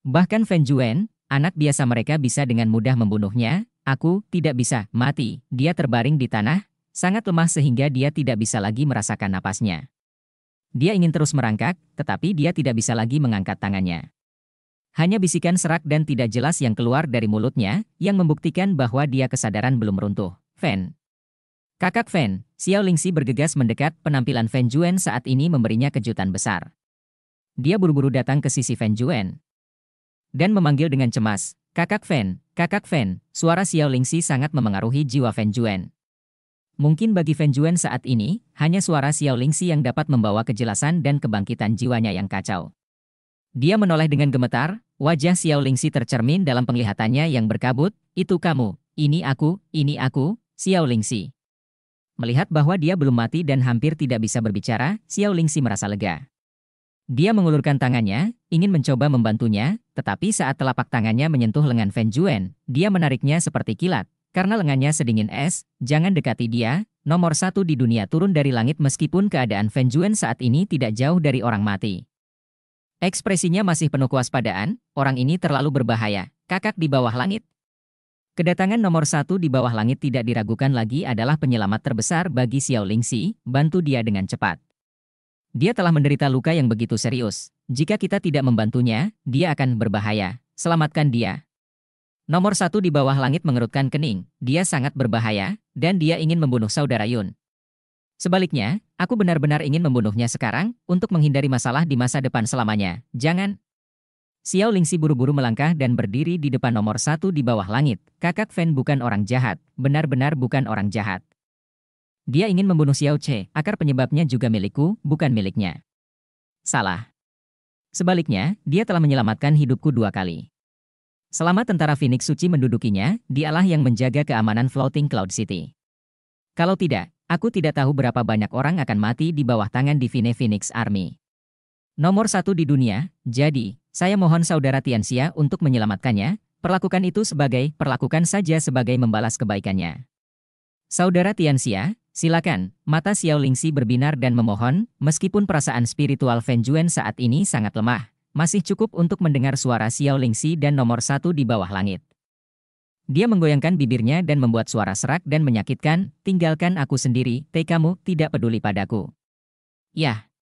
Bahkan Fan Juen, anak biasa mereka bisa dengan mudah membunuhnya, aku tidak bisa mati, dia terbaring di tanah, sangat lemah sehingga dia tidak bisa lagi merasakan napasnya. Dia ingin terus merangkak, tetapi dia tidak bisa lagi mengangkat tangannya. Hanya bisikan serak dan tidak jelas yang keluar dari mulutnya, yang membuktikan bahwa dia kesadaran belum runtuh. Fan. Kakak Fan, Xiao Lingxi bergegas mendekat penampilan Fan Juan saat ini memberinya kejutan besar. Dia buru-buru datang ke sisi Fan Juan. Dan memanggil dengan cemas, Kakak Fan, Kakak Fan, suara Xiao Lingxi sangat memengaruhi jiwa Fan Juan. Mungkin bagi Feng Fenjuen saat ini, hanya suara Xiao Lingxi yang dapat membawa kejelasan dan kebangkitan jiwanya yang kacau. Dia menoleh dengan gemetar, wajah Xiao Lingxi tercermin dalam penglihatannya yang berkabut, itu kamu, ini aku, ini aku, Xiao Lingxi. Melihat bahwa dia belum mati dan hampir tidak bisa berbicara, Xiao Lingxi merasa lega. Dia mengulurkan tangannya, ingin mencoba membantunya, tetapi saat telapak tangannya menyentuh lengan Feng Fenjuen, dia menariknya seperti kilat, karena lengannya sedingin es, jangan dekati dia, nomor satu di dunia turun dari langit meskipun keadaan Fan Juen saat ini tidak jauh dari orang mati. Ekspresinya masih penuh kewaspadaan, orang ini terlalu berbahaya, kakak di bawah langit. Kedatangan nomor satu di bawah langit tidak diragukan lagi adalah penyelamat terbesar bagi Xiao Lingxi, bantu dia dengan cepat. Dia telah menderita luka yang begitu serius. Jika kita tidak membantunya, dia akan berbahaya. Selamatkan dia. Nomor satu di bawah langit mengerutkan kening, dia sangat berbahaya, dan dia ingin membunuh saudara Yun. Sebaliknya, aku benar-benar ingin membunuhnya sekarang, untuk menghindari masalah di masa depan selamanya. Jangan. Xiao Lingxi buru-buru melangkah dan berdiri di depan nomor satu di bawah langit. Kakak Fan bukan orang jahat, benar-benar bukan orang jahat. Dia ingin membunuh Xiao Che, akar penyebabnya juga milikku, bukan miliknya. Salah. Sebaliknya, dia telah menyelamatkan hidupku dua kali. Selama tentara Phoenix Suci mendudukinya, dialah yang menjaga keamanan Floating Cloud City. Kalau tidak, aku tidak tahu berapa banyak orang akan mati di bawah tangan Divine Phoenix Army. Nomor satu di dunia, jadi, saya mohon saudara Tianxia untuk menyelamatkannya, perlakukan itu sebagai, perlakukan saja sebagai membalas kebaikannya. Saudara Tianxia, silakan, mata Xiao Lingxi berbinar dan memohon, meskipun perasaan spiritual Feng Juan saat ini sangat lemah masih cukup untuk mendengar suara Xiao Lingxi dan nomor satu di bawah langit. Dia menggoyangkan bibirnya dan membuat suara serak dan menyakitkan, tinggalkan aku sendiri, teh kamu tidak peduli padaku. Yah.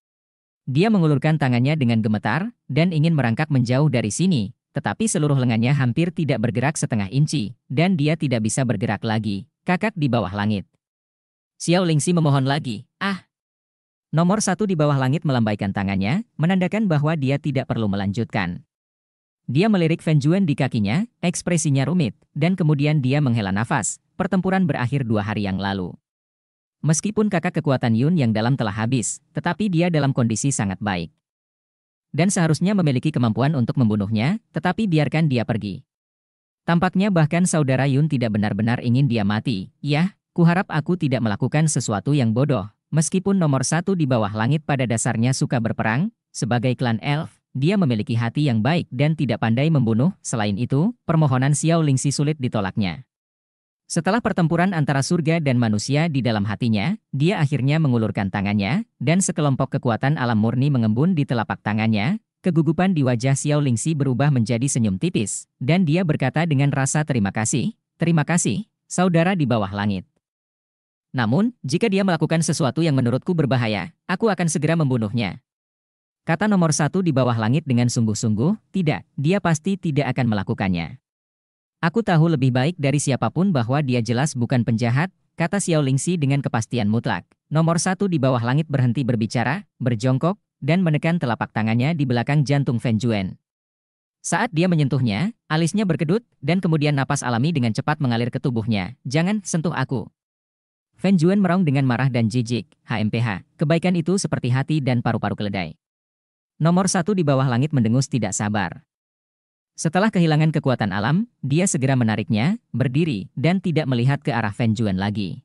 Dia mengulurkan tangannya dengan gemetar, dan ingin merangkak menjauh dari sini, tetapi seluruh lengannya hampir tidak bergerak setengah inci, dan dia tidak bisa bergerak lagi, kakak di bawah langit. Xiao Lingxi memohon lagi, ah, Nomor satu di bawah langit melambaikan tangannya, menandakan bahwa dia tidak perlu melanjutkan. Dia melirik Juan di kakinya, ekspresinya rumit, dan kemudian dia menghela nafas. Pertempuran berakhir dua hari yang lalu. Meskipun kakak kekuatan Yun yang dalam telah habis, tetapi dia dalam kondisi sangat baik. Dan seharusnya memiliki kemampuan untuk membunuhnya, tetapi biarkan dia pergi. Tampaknya bahkan saudara Yun tidak benar-benar ingin dia mati. Yah, kuharap aku tidak melakukan sesuatu yang bodoh, Meskipun nomor satu di bawah langit pada dasarnya suka berperang, sebagai klan elf, dia memiliki hati yang baik dan tidak pandai membunuh, selain itu, permohonan Xiao Lingxi sulit ditolaknya. Setelah pertempuran antara surga dan manusia di dalam hatinya, dia akhirnya mengulurkan tangannya, dan sekelompok kekuatan alam murni mengembun di telapak tangannya, kegugupan di wajah Xiao Lingxi berubah menjadi senyum tipis, dan dia berkata dengan rasa terima kasih, terima kasih, saudara di bawah langit. Namun, jika dia melakukan sesuatu yang menurutku berbahaya, aku akan segera membunuhnya. Kata nomor satu di bawah langit dengan sungguh-sungguh, tidak, dia pasti tidak akan melakukannya. Aku tahu lebih baik dari siapapun bahwa dia jelas bukan penjahat, kata Xiao Lingxi dengan kepastian mutlak. Nomor satu di bawah langit berhenti berbicara, berjongkok, dan menekan telapak tangannya di belakang jantung Feng Juan. Saat dia menyentuhnya, alisnya berkedut, dan kemudian napas alami dengan cepat mengalir ke tubuhnya. Jangan sentuh aku. Fan Juan meraung dengan marah dan jijik, HMPH, kebaikan itu seperti hati dan paru-paru keledai. Nomor satu di bawah langit mendengus tidak sabar. Setelah kehilangan kekuatan alam, dia segera menariknya, berdiri, dan tidak melihat ke arah Fan Juan lagi.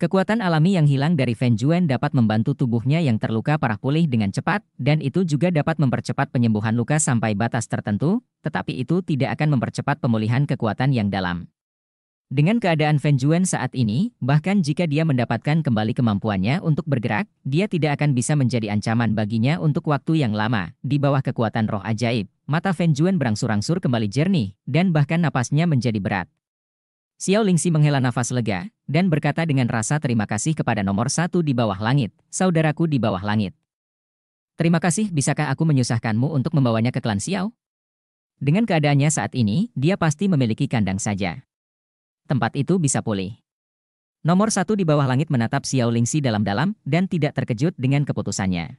Kekuatan alami yang hilang dari Fan Juan dapat membantu tubuhnya yang terluka parah pulih dengan cepat, dan itu juga dapat mempercepat penyembuhan luka sampai batas tertentu, tetapi itu tidak akan mempercepat pemulihan kekuatan yang dalam. Dengan keadaan Feng Juan saat ini, bahkan jika dia mendapatkan kembali kemampuannya untuk bergerak, dia tidak akan bisa menjadi ancaman baginya untuk waktu yang lama, di bawah kekuatan roh ajaib. Mata Feng Juan berangsur-angsur kembali jernih, dan bahkan napasnya menjadi berat. Xiao Lingxi menghela nafas lega, dan berkata dengan rasa terima kasih kepada nomor satu di bawah langit, saudaraku di bawah langit. Terima kasih bisakah aku menyusahkanmu untuk membawanya ke klan Xiao? Dengan keadaannya saat ini, dia pasti memiliki kandang saja tempat itu bisa pulih. Nomor satu di bawah langit menatap Xiao Lingxi dalam-dalam dan tidak terkejut dengan keputusannya.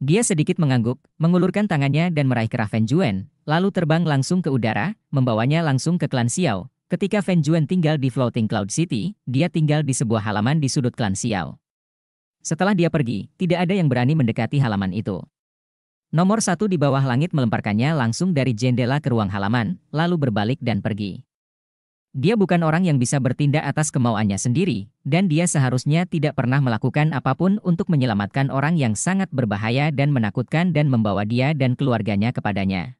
Dia sedikit mengangguk, mengulurkan tangannya dan meraih kerah Fan Juan, lalu terbang langsung ke udara, membawanya langsung ke klan Xiao. Ketika Fan Juan tinggal di Floating Cloud City, dia tinggal di sebuah halaman di sudut klan Xiao. Setelah dia pergi, tidak ada yang berani mendekati halaman itu. Nomor satu di bawah langit melemparkannya langsung dari jendela ke ruang halaman, lalu berbalik dan pergi. Dia bukan orang yang bisa bertindak atas kemauannya sendiri, dan dia seharusnya tidak pernah melakukan apapun untuk menyelamatkan orang yang sangat berbahaya dan menakutkan dan membawa dia dan keluarganya kepadanya.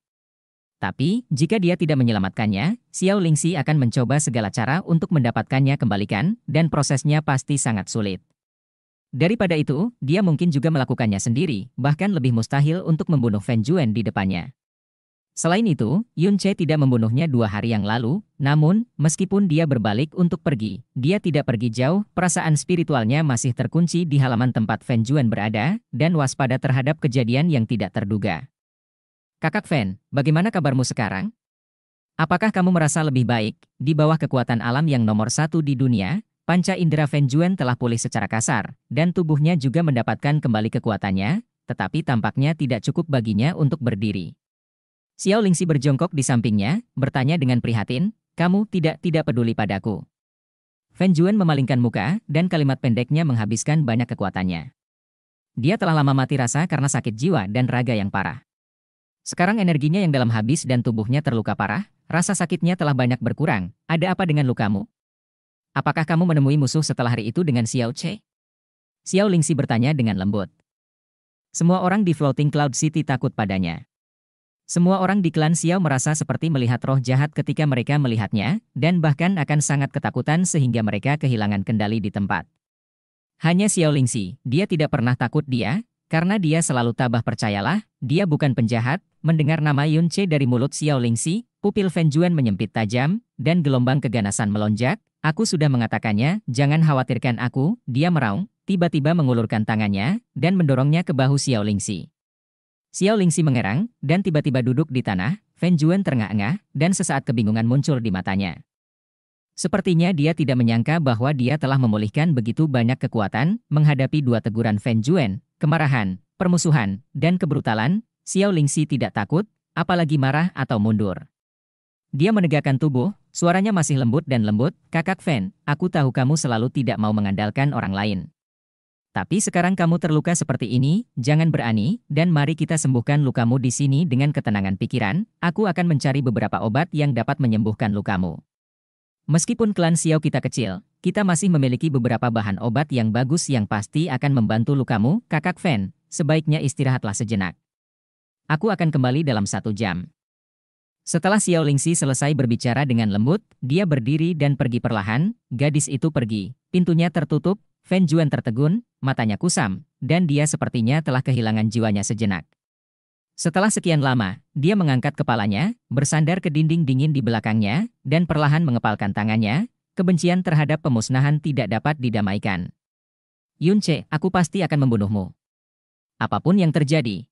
Tapi, jika dia tidak menyelamatkannya, Xiao Lingxi akan mencoba segala cara untuk mendapatkannya kembalikan, dan prosesnya pasti sangat sulit. Daripada itu, dia mungkin juga melakukannya sendiri, bahkan lebih mustahil untuk membunuh Fan Juan di depannya. Selain itu, Yun Che tidak membunuhnya dua hari yang lalu, namun, meskipun dia berbalik untuk pergi, dia tidak pergi jauh, perasaan spiritualnya masih terkunci di halaman tempat Fan Juan berada, dan waspada terhadap kejadian yang tidak terduga. Kakak Fan, bagaimana kabarmu sekarang? Apakah kamu merasa lebih baik, di bawah kekuatan alam yang nomor satu di dunia, panca indera Fan Juan telah pulih secara kasar, dan tubuhnya juga mendapatkan kembali kekuatannya, tetapi tampaknya tidak cukup baginya untuk berdiri. Xiao Lingxi berjongkok di sampingnya, bertanya dengan prihatin, kamu tidak tidak peduli padaku. Fan Juan memalingkan muka, dan kalimat pendeknya menghabiskan banyak kekuatannya. Dia telah lama mati rasa karena sakit jiwa dan raga yang parah. Sekarang energinya yang dalam habis dan tubuhnya terluka parah, rasa sakitnya telah banyak berkurang, ada apa dengan lukamu? Apakah kamu menemui musuh setelah hari itu dengan Xiao Che? Xiao Lingxi bertanya dengan lembut. Semua orang di Floating Cloud City takut padanya. Semua orang di klan Xiao merasa seperti melihat roh jahat ketika mereka melihatnya, dan bahkan akan sangat ketakutan sehingga mereka kehilangan kendali di tempat. Hanya Xiao Lingxi, dia tidak pernah takut dia, karena dia selalu tabah percayalah, dia bukan penjahat, mendengar nama Yun Che dari mulut Xiao Lingxi, pupil Fan Juan menyempit tajam, dan gelombang keganasan melonjak, aku sudah mengatakannya, jangan khawatirkan aku, dia meraung, tiba-tiba mengulurkan tangannya, dan mendorongnya ke bahu Xiao Lingxi. Xiao Lingxi mengerang, dan tiba-tiba duduk di tanah, Fan Juan terengah-engah, dan sesaat kebingungan muncul di matanya. Sepertinya dia tidak menyangka bahwa dia telah memulihkan begitu banyak kekuatan, menghadapi dua teguran Fan Juan, kemarahan, permusuhan, dan kebrutalan, Xiao Lingxi tidak takut, apalagi marah atau mundur. Dia menegakkan tubuh, suaranya masih lembut dan lembut, kakak Fan, aku tahu kamu selalu tidak mau mengandalkan orang lain. Tapi sekarang kamu terluka seperti ini, jangan berani, dan mari kita sembuhkan lukamu di sini dengan ketenangan pikiran, aku akan mencari beberapa obat yang dapat menyembuhkan lukamu. Meskipun klan Xiao kita kecil, kita masih memiliki beberapa bahan obat yang bagus yang pasti akan membantu lukamu, kakak Fan, sebaiknya istirahatlah sejenak. Aku akan kembali dalam satu jam. Setelah Xiao Lingxi selesai berbicara dengan lembut, dia berdiri dan pergi perlahan, gadis itu pergi, pintunya tertutup, Fan Juan tertegun, matanya kusam, dan dia sepertinya telah kehilangan jiwanya sejenak. Setelah sekian lama, dia mengangkat kepalanya, bersandar ke dinding dingin di belakangnya, dan perlahan mengepalkan tangannya, kebencian terhadap pemusnahan tidak dapat didamaikan. Yun Che, aku pasti akan membunuhmu. Apapun yang terjadi,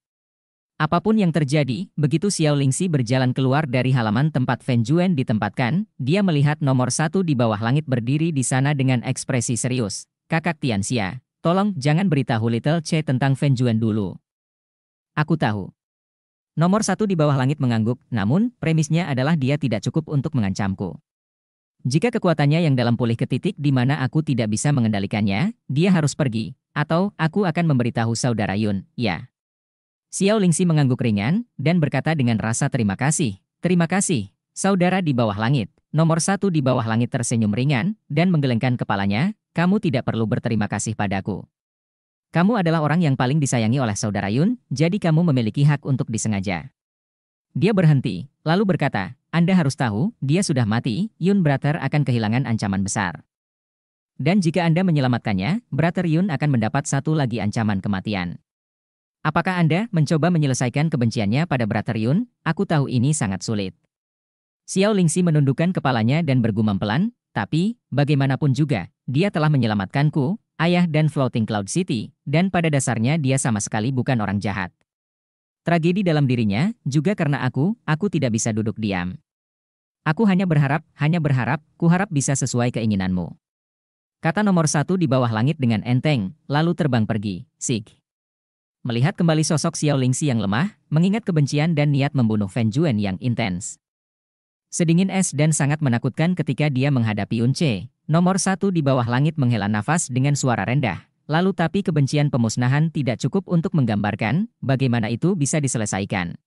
Apapun yang terjadi, begitu Xiao Lingxi berjalan keluar dari halaman tempat Fan Juan ditempatkan, dia melihat nomor satu di bawah langit berdiri di sana dengan ekspresi serius. Kakak Tiansia, tolong jangan beritahu Little C tentang Feng Juan dulu. Aku tahu. Nomor satu di bawah langit mengangguk, namun premisnya adalah dia tidak cukup untuk mengancamku. Jika kekuatannya yang dalam pulih ke titik di mana aku tidak bisa mengendalikannya, dia harus pergi, atau aku akan memberitahu saudara Yun, ya. Xiao Lingxi mengangguk ringan dan berkata dengan rasa terima kasih. Terima kasih, saudara di bawah langit. Nomor satu di bawah langit tersenyum ringan dan menggelengkan kepalanya, kamu tidak perlu berterima kasih padaku. Kamu adalah orang yang paling disayangi oleh saudara Yun, jadi kamu memiliki hak untuk disengaja. Dia berhenti, lalu berkata, Anda harus tahu, dia sudah mati, Yun Brother akan kehilangan ancaman besar. Dan jika Anda menyelamatkannya, Brother Yun akan mendapat satu lagi ancaman kematian. Apakah Anda mencoba menyelesaikan kebenciannya pada Brother Yun? Aku tahu ini sangat sulit. Xiao Lingxi menundukkan kepalanya dan bergumam pelan, tapi, bagaimanapun juga, dia telah menyelamatkanku, ayah dan Floating Cloud City, dan pada dasarnya dia sama sekali bukan orang jahat. Tragedi dalam dirinya, juga karena aku, aku tidak bisa duduk diam. Aku hanya berharap, hanya berharap, kuharap bisa sesuai keinginanmu. Kata nomor satu di bawah langit dengan enteng, lalu terbang pergi, Sig. Melihat kembali sosok Xiao Lingxi yang lemah, mengingat kebencian dan niat membunuh Fan Juan yang intens. Sedingin es dan sangat menakutkan ketika dia menghadapi Unce. Nomor satu di bawah langit menghela nafas dengan suara rendah. Lalu tapi kebencian pemusnahan tidak cukup untuk menggambarkan bagaimana itu bisa diselesaikan.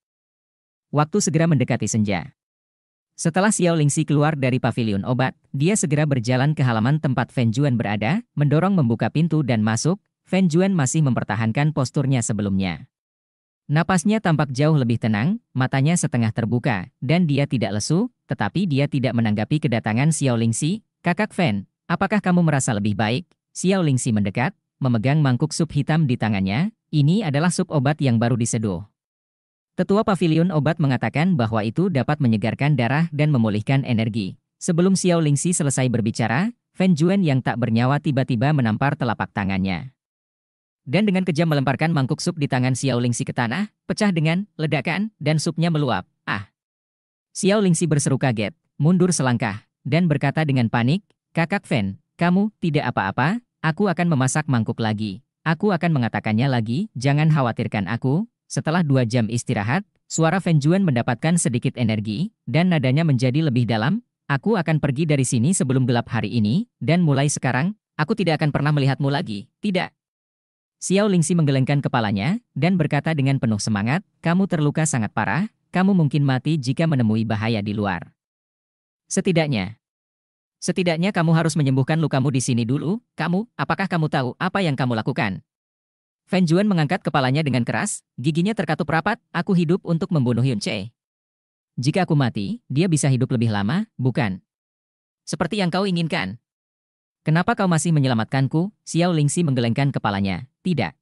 Waktu segera mendekati senja. Setelah Xiao Lingxi keluar dari pavilion obat, dia segera berjalan ke halaman tempat Fan Juan berada, mendorong membuka pintu dan masuk. Fan Juan masih mempertahankan posturnya sebelumnya. Napasnya tampak jauh lebih tenang, matanya setengah terbuka, dan dia tidak lesu, tetapi dia tidak menanggapi kedatangan Xiao Lingxi. Kakak Fan, apakah kamu merasa lebih baik? Xiao Lingxi mendekat, memegang mangkuk sup hitam di tangannya. Ini adalah sup obat yang baru diseduh. Tetua pavilion obat mengatakan bahwa itu dapat menyegarkan darah dan memulihkan energi. Sebelum Xiao Lingxi selesai berbicara, Fan Juan yang tak bernyawa tiba-tiba menampar telapak tangannya dan dengan kejam melemparkan mangkuk sup di tangan Xiao Lingxi ke tanah, pecah dengan ledakan, dan supnya meluap. Ah! Xiao Lingxi berseru kaget, mundur selangkah, dan berkata dengan panik, Kakak Fen, kamu tidak apa-apa, aku akan memasak mangkuk lagi. Aku akan mengatakannya lagi, jangan khawatirkan aku. Setelah dua jam istirahat, suara Fen Juan mendapatkan sedikit energi, dan nadanya menjadi lebih dalam. Aku akan pergi dari sini sebelum gelap hari ini, dan mulai sekarang, aku tidak akan pernah melihatmu lagi. Tidak. Xiao Lingxi menggelengkan kepalanya dan berkata dengan penuh semangat, kamu terluka sangat parah, kamu mungkin mati jika menemui bahaya di luar. Setidaknya. Setidaknya kamu harus menyembuhkan lukamu di sini dulu, kamu, apakah kamu tahu apa yang kamu lakukan? Fan Juan mengangkat kepalanya dengan keras, giginya terkatup rapat, aku hidup untuk membunuh Yun Che. Jika aku mati, dia bisa hidup lebih lama, bukan? Seperti yang kau inginkan. Kenapa kau masih menyelamatkanku? Xiao Lingxi menggelengkan kepalanya. Tidak.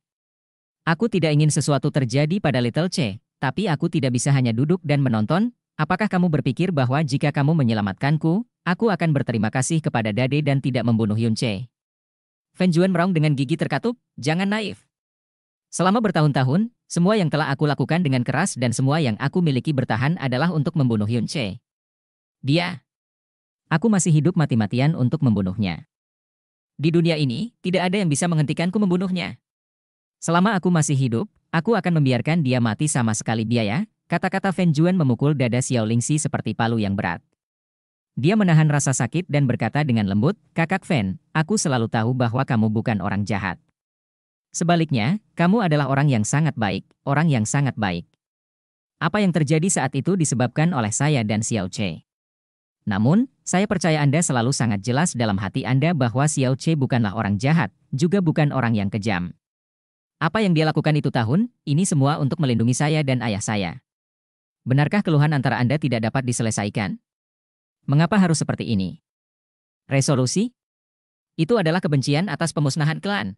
Aku tidak ingin sesuatu terjadi pada Little C, tapi aku tidak bisa hanya duduk dan menonton. Apakah kamu berpikir bahwa jika kamu menyelamatkanku, aku akan berterima kasih kepada Dade dan tidak membunuh Yun C? Juan meraung dengan gigi terkatup, jangan naif. Selama bertahun-tahun, semua yang telah aku lakukan dengan keras dan semua yang aku miliki bertahan adalah untuk membunuh Yun C. Dia. Aku masih hidup mati-matian untuk membunuhnya. Di dunia ini, tidak ada yang bisa menghentikanku membunuhnya. Selama aku masih hidup, aku akan membiarkan dia mati sama sekali biaya, kata-kata Feng Juan memukul dada Xiao Lingxi seperti palu yang berat. Dia menahan rasa sakit dan berkata dengan lembut, Kakak Fan, aku selalu tahu bahwa kamu bukan orang jahat. Sebaliknya, kamu adalah orang yang sangat baik, orang yang sangat baik. Apa yang terjadi saat itu disebabkan oleh saya dan Xiao Che. Namun, saya percaya Anda selalu sangat jelas dalam hati Anda bahwa Xiao Che bukanlah orang jahat, juga bukan orang yang kejam. Apa yang dia lakukan itu tahun, ini semua untuk melindungi saya dan ayah saya. Benarkah keluhan antara Anda tidak dapat diselesaikan? Mengapa harus seperti ini? Resolusi? Itu adalah kebencian atas pemusnahan klan.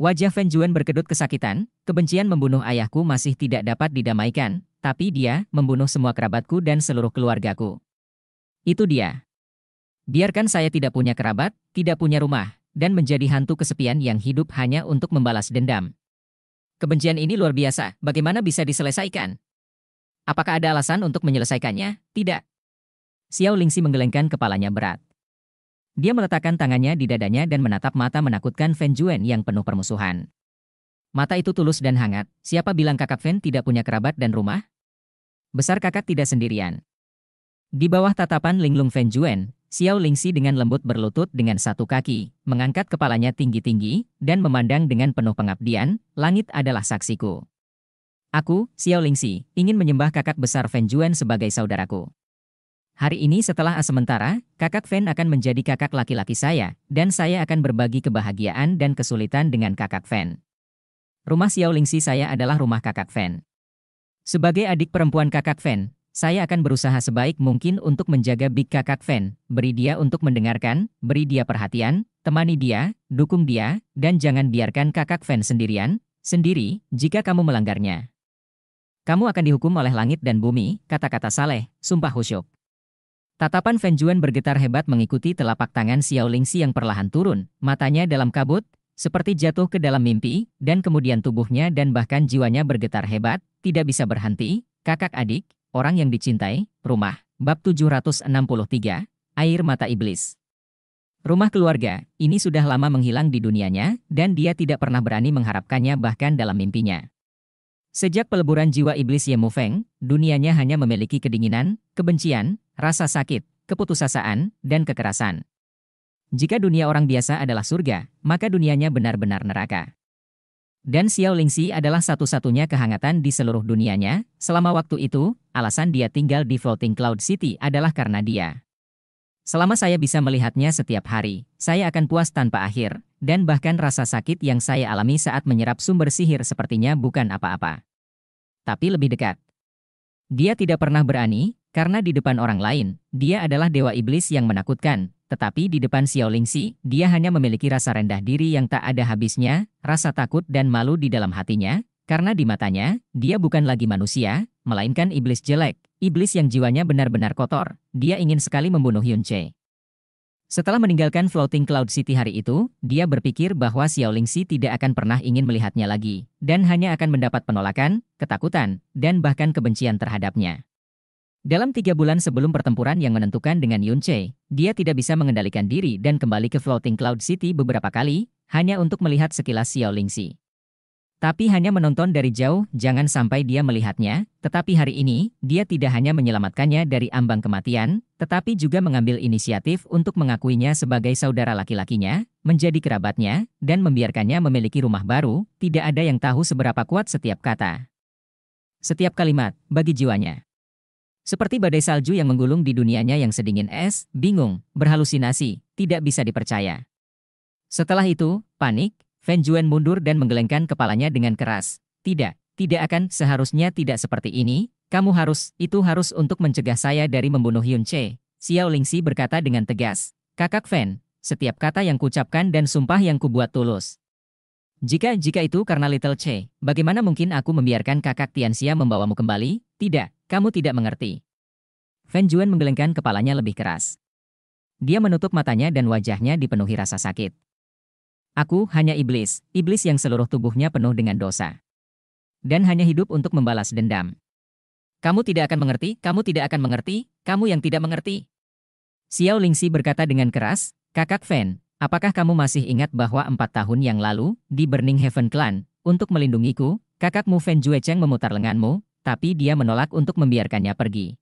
Wajah Fan Juan berkedut kesakitan, kebencian membunuh ayahku masih tidak dapat didamaikan, tapi dia membunuh semua kerabatku dan seluruh keluargaku. Itu dia. Biarkan saya tidak punya kerabat, tidak punya rumah, dan menjadi hantu kesepian yang hidup hanya untuk membalas dendam. Kebencian ini luar biasa, bagaimana bisa diselesaikan? Apakah ada alasan untuk menyelesaikannya? Tidak. Xiao Lingxi menggelengkan kepalanya berat. Dia meletakkan tangannya di dadanya dan menatap mata menakutkan Fan Juen yang penuh permusuhan. Mata itu tulus dan hangat. Siapa bilang kakak Fan tidak punya kerabat dan rumah? Besar kakak tidak sendirian. Di bawah tatapan linglung Fan Juen, Xiao Lingxi dengan lembut berlutut dengan satu kaki, mengangkat kepalanya tinggi-tinggi, dan memandang dengan penuh pengabdian, langit adalah saksiku. Aku, Xiao Lingxi, ingin menyembah kakak besar Fan Juan sebagai saudaraku. Hari ini setelah sementara, kakak Fan akan menjadi kakak laki-laki saya, dan saya akan berbagi kebahagiaan dan kesulitan dengan kakak Fan. Rumah Xiao Lingxi saya adalah rumah kakak Fan. Sebagai adik perempuan kakak Fan, saya akan berusaha sebaik mungkin untuk menjaga Big Kakak Fan, beri dia untuk mendengarkan, beri dia perhatian, temani dia, dukung dia, dan jangan biarkan Kakak Fan sendirian, sendiri, jika kamu melanggarnya. Kamu akan dihukum oleh langit dan bumi, kata-kata Saleh, sumpah khusyuk. Tatapan Fan Juan bergetar hebat mengikuti telapak tangan Xiao Lingxi yang perlahan turun, matanya dalam kabut, seperti jatuh ke dalam mimpi, dan kemudian tubuhnya dan bahkan jiwanya bergetar hebat, tidak bisa berhenti, kakak adik, Orang yang dicintai, rumah, bab 763, air mata iblis. Rumah keluarga, ini sudah lama menghilang di dunianya, dan dia tidak pernah berani mengharapkannya bahkan dalam mimpinya. Sejak peleburan jiwa iblis Yemu Feng, dunianya hanya memiliki kedinginan, kebencian, rasa sakit, keputusasaan, dan kekerasan. Jika dunia orang biasa adalah surga, maka dunianya benar-benar neraka. Dan Xiao Lingxi adalah satu-satunya kehangatan di seluruh dunianya, selama waktu itu, alasan dia tinggal di Floating Cloud City adalah karena dia. Selama saya bisa melihatnya setiap hari, saya akan puas tanpa akhir, dan bahkan rasa sakit yang saya alami saat menyerap sumber sihir sepertinya bukan apa-apa. Tapi lebih dekat. Dia tidak pernah berani, karena di depan orang lain, dia adalah dewa iblis yang menakutkan, tetapi di depan Xiao Lingxi, dia hanya memiliki rasa rendah diri yang tak ada habisnya, rasa takut dan malu di dalam hatinya, karena di matanya, dia bukan lagi manusia, melainkan iblis jelek, iblis yang jiwanya benar-benar kotor. Dia ingin sekali membunuh Yun Che. Setelah meninggalkan Floating Cloud City hari itu, dia berpikir bahwa Xiao Lingxi tidak akan pernah ingin melihatnya lagi, dan hanya akan mendapat penolakan, ketakutan, dan bahkan kebencian terhadapnya. Dalam tiga bulan sebelum pertempuran yang menentukan dengan Yunche, dia tidak bisa mengendalikan diri dan kembali ke Floating Cloud City beberapa kali, hanya untuk melihat sekilas Xiao Lingxi. Tapi hanya menonton dari jauh, jangan sampai dia melihatnya, tetapi hari ini, dia tidak hanya menyelamatkannya dari ambang kematian, tetapi juga mengambil inisiatif untuk mengakuinya sebagai saudara laki-lakinya, menjadi kerabatnya, dan membiarkannya memiliki rumah baru, tidak ada yang tahu seberapa kuat setiap kata. Setiap kalimat, bagi jiwanya. Seperti badai salju yang menggulung di dunianya yang sedingin es, bingung, berhalusinasi, tidak bisa dipercaya. Setelah itu, panik, Fan Juan mundur dan menggelengkan kepalanya dengan keras. Tidak, tidak akan, seharusnya tidak seperti ini, kamu harus, itu harus untuk mencegah saya dari membunuh Yun Che. Xiao Lingxi berkata dengan tegas. Kakak Fan, setiap kata yang kucapkan dan sumpah yang kubuat tulus. Jika jika itu karena Little C, bagaimana mungkin aku membiarkan kakak Tianxia membawamu kembali? Tidak, kamu tidak mengerti. Fan Juan menggelengkan kepalanya lebih keras. Dia menutup matanya dan wajahnya dipenuhi rasa sakit. Aku hanya iblis, iblis yang seluruh tubuhnya penuh dengan dosa. Dan hanya hidup untuk membalas dendam. Kamu tidak akan mengerti, kamu tidak akan mengerti, kamu yang tidak mengerti. Xiao Lingxi berkata dengan keras, Kakak Fan, Apakah kamu masih ingat bahwa empat tahun yang lalu, di Burning Heaven Clan, untuk melindungiku, kakakmu Fen Cheng memutar lenganmu, tapi dia menolak untuk membiarkannya pergi.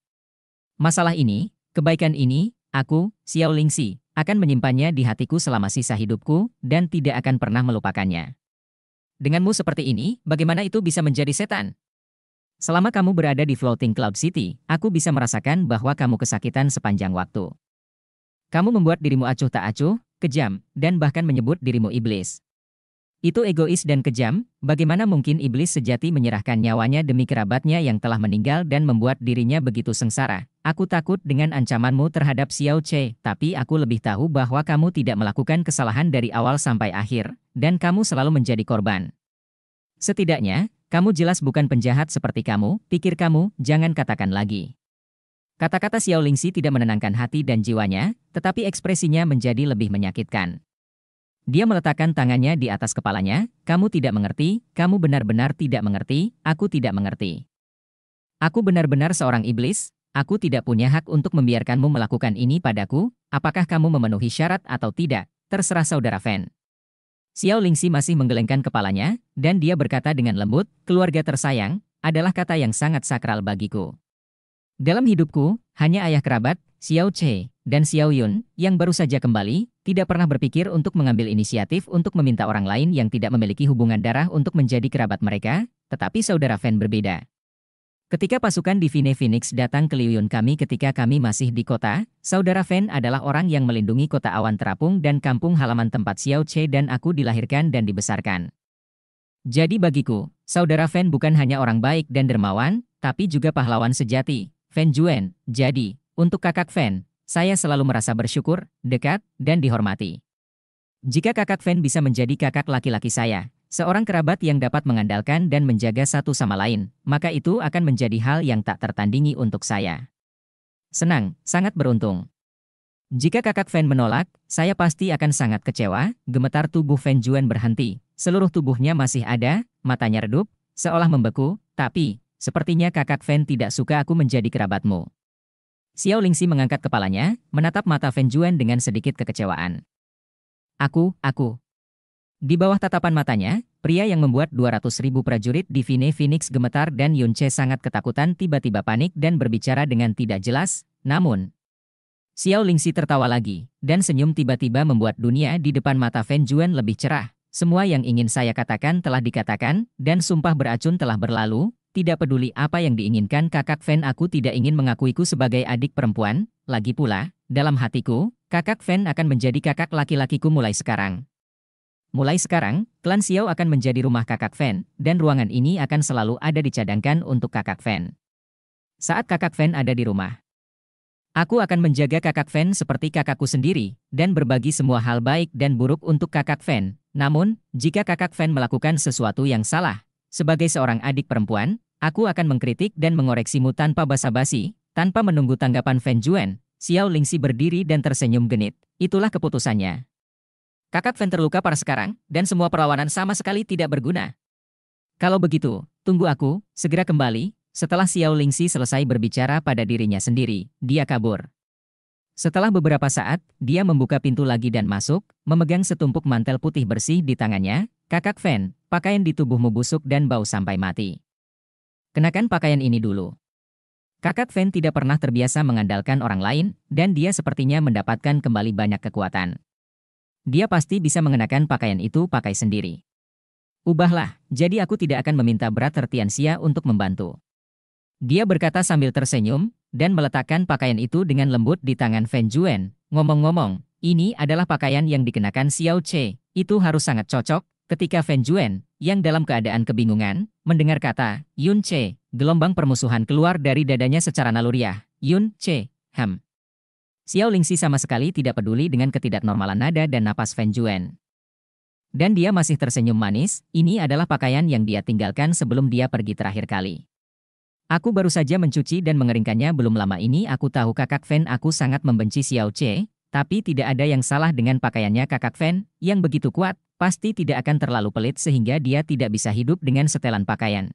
Masalah ini, kebaikan ini, aku, Xiao Lingxi, akan menyimpannya di hatiku selama sisa hidupku, dan tidak akan pernah melupakannya. Denganmu seperti ini, bagaimana itu bisa menjadi setan? Selama kamu berada di Floating Cloud City, aku bisa merasakan bahwa kamu kesakitan sepanjang waktu. Kamu membuat dirimu acuh tak acuh, kejam, dan bahkan menyebut dirimu iblis. Itu egois dan kejam, bagaimana mungkin iblis sejati menyerahkan nyawanya demi kerabatnya yang telah meninggal dan membuat dirinya begitu sengsara. Aku takut dengan ancamanmu terhadap Xiao Che, tapi aku lebih tahu bahwa kamu tidak melakukan kesalahan dari awal sampai akhir, dan kamu selalu menjadi korban. Setidaknya, kamu jelas bukan penjahat seperti kamu, pikir kamu, jangan katakan lagi. Kata-kata Xiao Lingxi tidak menenangkan hati dan jiwanya, tetapi ekspresinya menjadi lebih menyakitkan. Dia meletakkan tangannya di atas kepalanya, kamu tidak mengerti, kamu benar-benar tidak mengerti, aku tidak mengerti. Aku benar-benar seorang iblis, aku tidak punya hak untuk membiarkanmu melakukan ini padaku, apakah kamu memenuhi syarat atau tidak, terserah saudara Fan. Xiao Lingxi masih menggelengkan kepalanya, dan dia berkata dengan lembut, keluarga tersayang, adalah kata yang sangat sakral bagiku. Dalam hidupku, hanya ayah kerabat, Xiao Che, dan Xiao Yun, yang baru saja kembali, tidak pernah berpikir untuk mengambil inisiatif untuk meminta orang lain yang tidak memiliki hubungan darah untuk menjadi kerabat mereka, tetapi saudara Fan berbeda. Ketika pasukan Divine Phoenix datang ke Yun kami ketika kami masih di kota, saudara Fan adalah orang yang melindungi kota awan terapung dan kampung halaman tempat Xiao Che dan aku dilahirkan dan dibesarkan. Jadi bagiku, saudara Fan bukan hanya orang baik dan dermawan, tapi juga pahlawan sejati, Fan Juen, jadi, untuk kakak Fan, saya selalu merasa bersyukur, dekat, dan dihormati. Jika kakak Fan bisa menjadi kakak laki-laki saya, seorang kerabat yang dapat mengandalkan dan menjaga satu sama lain, maka itu akan menjadi hal yang tak tertandingi untuk saya. Senang, sangat beruntung. Jika kakak Fan menolak, saya pasti akan sangat kecewa, gemetar tubuh Fan Juan berhenti. Seluruh tubuhnya masih ada, matanya redup, seolah membeku, tapi Sepertinya kakak Fan tidak suka aku menjadi kerabatmu. Xiao Lingxi mengangkat kepalanya, menatap mata Fan Juan dengan sedikit kekecewaan. Aku, aku. Di bawah tatapan matanya, pria yang membuat 200 ribu prajurit di Vine Phoenix gemetar dan Yun Yunche sangat ketakutan tiba-tiba panik dan berbicara dengan tidak jelas, namun... Xiao Lingxi tertawa lagi, dan senyum tiba-tiba membuat dunia di depan mata Fan Juan lebih cerah. Semua yang ingin saya katakan telah dikatakan, dan sumpah beracun telah berlalu, tidak peduli apa yang diinginkan kakak Fen aku tidak ingin mengakuiku sebagai adik perempuan, lagi pula, dalam hatiku, kakak Fen akan menjadi kakak laki-lakiku mulai sekarang. Mulai sekarang, klan Xiao akan menjadi rumah kakak Fen, dan ruangan ini akan selalu ada dicadangkan untuk kakak Fen. Saat kakak Fen ada di rumah, Aku akan menjaga kakak Fen seperti kakakku sendiri, dan berbagi semua hal baik dan buruk untuk kakak Fen. Namun, jika kakak Fen melakukan sesuatu yang salah, sebagai seorang adik perempuan, aku akan mengkritik dan mengoreksimu tanpa basa-basi, tanpa menunggu tanggapan Fan Juan. Xiao Lingxi berdiri dan tersenyum genit. Itulah keputusannya. Kakak Fan terluka parah sekarang, dan semua perlawanan sama sekali tidak berguna. Kalau begitu, tunggu aku, segera kembali. Setelah Xiao Lingxi selesai berbicara pada dirinya sendiri, dia kabur. Setelah beberapa saat, dia membuka pintu lagi dan masuk, memegang setumpuk mantel putih bersih di tangannya, Kakak Fen, pakaian di tubuhmu busuk dan bau sampai mati. Kenakan pakaian ini dulu. Kakak Fen tidak pernah terbiasa mengandalkan orang lain, dan dia sepertinya mendapatkan kembali banyak kekuatan. Dia pasti bisa mengenakan pakaian itu pakai sendiri. Ubahlah, jadi aku tidak akan meminta berat Tertiansia untuk membantu. Dia berkata sambil tersenyum, dan meletakkan pakaian itu dengan lembut di tangan Fan Juan. Ngomong-ngomong, ini adalah pakaian yang dikenakan Xiao Che, itu harus sangat cocok, Ketika Fan Juan, yang dalam keadaan kebingungan, mendengar kata, Yun Che, gelombang permusuhan keluar dari dadanya secara naluriah, Yun Che, Ham. Xiao Lingxi sama sekali tidak peduli dengan ketidaknormalan nada dan napas Fan Juan. Dan dia masih tersenyum manis, ini adalah pakaian yang dia tinggalkan sebelum dia pergi terakhir kali. Aku baru saja mencuci dan mengeringkannya belum lama ini aku tahu kakak Fan aku sangat membenci Xiao Che, tapi tidak ada yang salah dengan pakaiannya kakak Fen, yang begitu kuat, pasti tidak akan terlalu pelit sehingga dia tidak bisa hidup dengan setelan pakaian.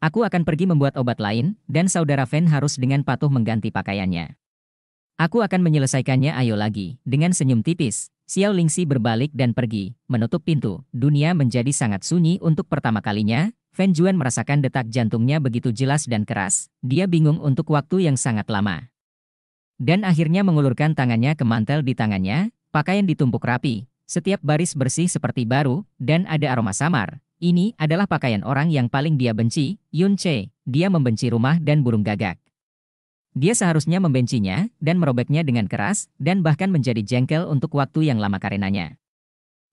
Aku akan pergi membuat obat lain, dan saudara Fen harus dengan patuh mengganti pakaiannya. Aku akan menyelesaikannya ayo lagi, dengan senyum tipis. Xiao Lingxi berbalik dan pergi, menutup pintu. Dunia menjadi sangat sunyi untuk pertama kalinya. Fen Juan merasakan detak jantungnya begitu jelas dan keras. Dia bingung untuk waktu yang sangat lama. Dan akhirnya mengulurkan tangannya ke mantel di tangannya, pakaian ditumpuk rapi. Setiap baris bersih seperti baru, dan ada aroma samar. Ini adalah pakaian orang yang paling dia benci, Yun Che. Dia membenci rumah dan burung gagak. Dia seharusnya membencinya, dan merobeknya dengan keras, dan bahkan menjadi jengkel untuk waktu yang lama karenanya.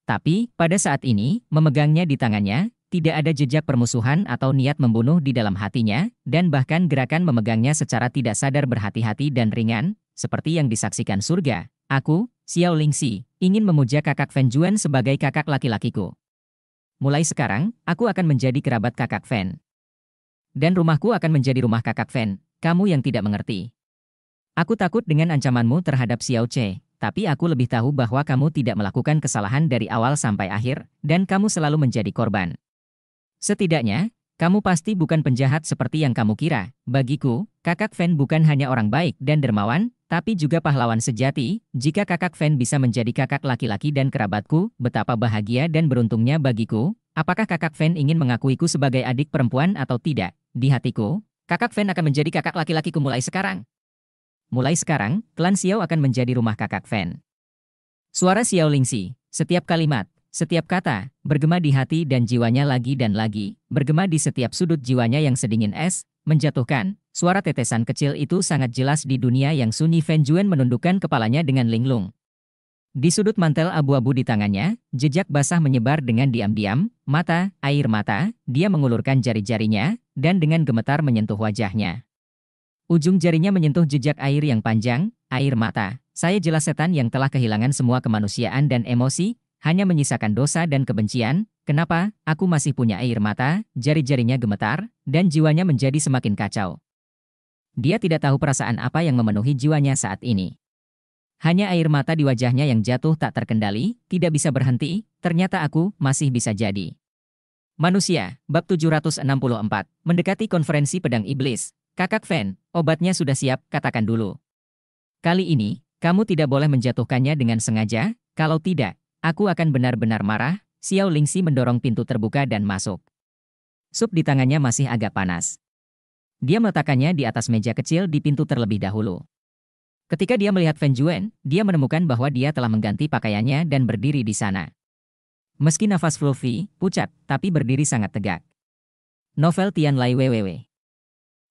Tapi, pada saat ini, memegangnya di tangannya, tidak ada jejak permusuhan atau niat membunuh di dalam hatinya, dan bahkan gerakan memegangnya secara tidak sadar berhati-hati dan ringan, seperti yang disaksikan surga. Aku, Xiao Lingxi, ingin memuja kakak Fan Juan sebagai kakak laki-lakiku. Mulai sekarang, aku akan menjadi kerabat kakak Fan. Dan rumahku akan menjadi rumah kakak Fan, kamu yang tidak mengerti. Aku takut dengan ancamanmu terhadap Xiao Che, tapi aku lebih tahu bahwa kamu tidak melakukan kesalahan dari awal sampai akhir, dan kamu selalu menjadi korban. Setidaknya, kamu pasti bukan penjahat seperti yang kamu kira. Bagiku, kakak Fan bukan hanya orang baik dan dermawan, tapi juga pahlawan sejati. Jika kakak Fan bisa menjadi kakak laki-laki dan kerabatku, betapa bahagia dan beruntungnya bagiku. Apakah kakak Fan ingin mengakuiku sebagai adik perempuan atau tidak? Di hatiku, kakak Fan akan menjadi kakak laki-lakiku mulai sekarang. Mulai sekarang, klan Xiao akan menjadi rumah kakak Fan. Suara Xiao Lingxi, setiap kalimat, setiap kata, bergema di hati dan jiwanya lagi dan lagi, bergema di setiap sudut jiwanya yang sedingin es, menjatuhkan. Suara tetesan kecil itu sangat jelas di dunia yang sunyi Fenjuan Juen menundukkan kepalanya dengan linglung. Di sudut mantel abu-abu di tangannya, jejak basah menyebar dengan diam-diam, mata, air mata, dia mengulurkan jari-jarinya, dan dengan gemetar menyentuh wajahnya. Ujung jarinya menyentuh jejak air yang panjang, air mata. Saya jelas setan yang telah kehilangan semua kemanusiaan dan emosi, hanya menyisakan dosa dan kebencian, kenapa aku masih punya air mata, jari-jarinya gemetar, dan jiwanya menjadi semakin kacau. Dia tidak tahu perasaan apa yang memenuhi jiwanya saat ini. Hanya air mata di wajahnya yang jatuh tak terkendali, tidak bisa berhenti, ternyata aku masih bisa jadi. Manusia, bab 764, mendekati konferensi pedang iblis. Kakak Fen, obatnya sudah siap, katakan dulu. Kali ini, kamu tidak boleh menjatuhkannya dengan sengaja, kalau tidak, Aku akan benar-benar marah, Xiao Lingxi mendorong pintu terbuka dan masuk. Sup di tangannya masih agak panas. Dia meletakkannya di atas meja kecil di pintu terlebih dahulu. Ketika dia melihat Fan Juan, dia menemukan bahwa dia telah mengganti pakaiannya dan berdiri di sana. Meski nafas fluffy, pucat, tapi berdiri sangat tegak. Novel Tian Lai Www.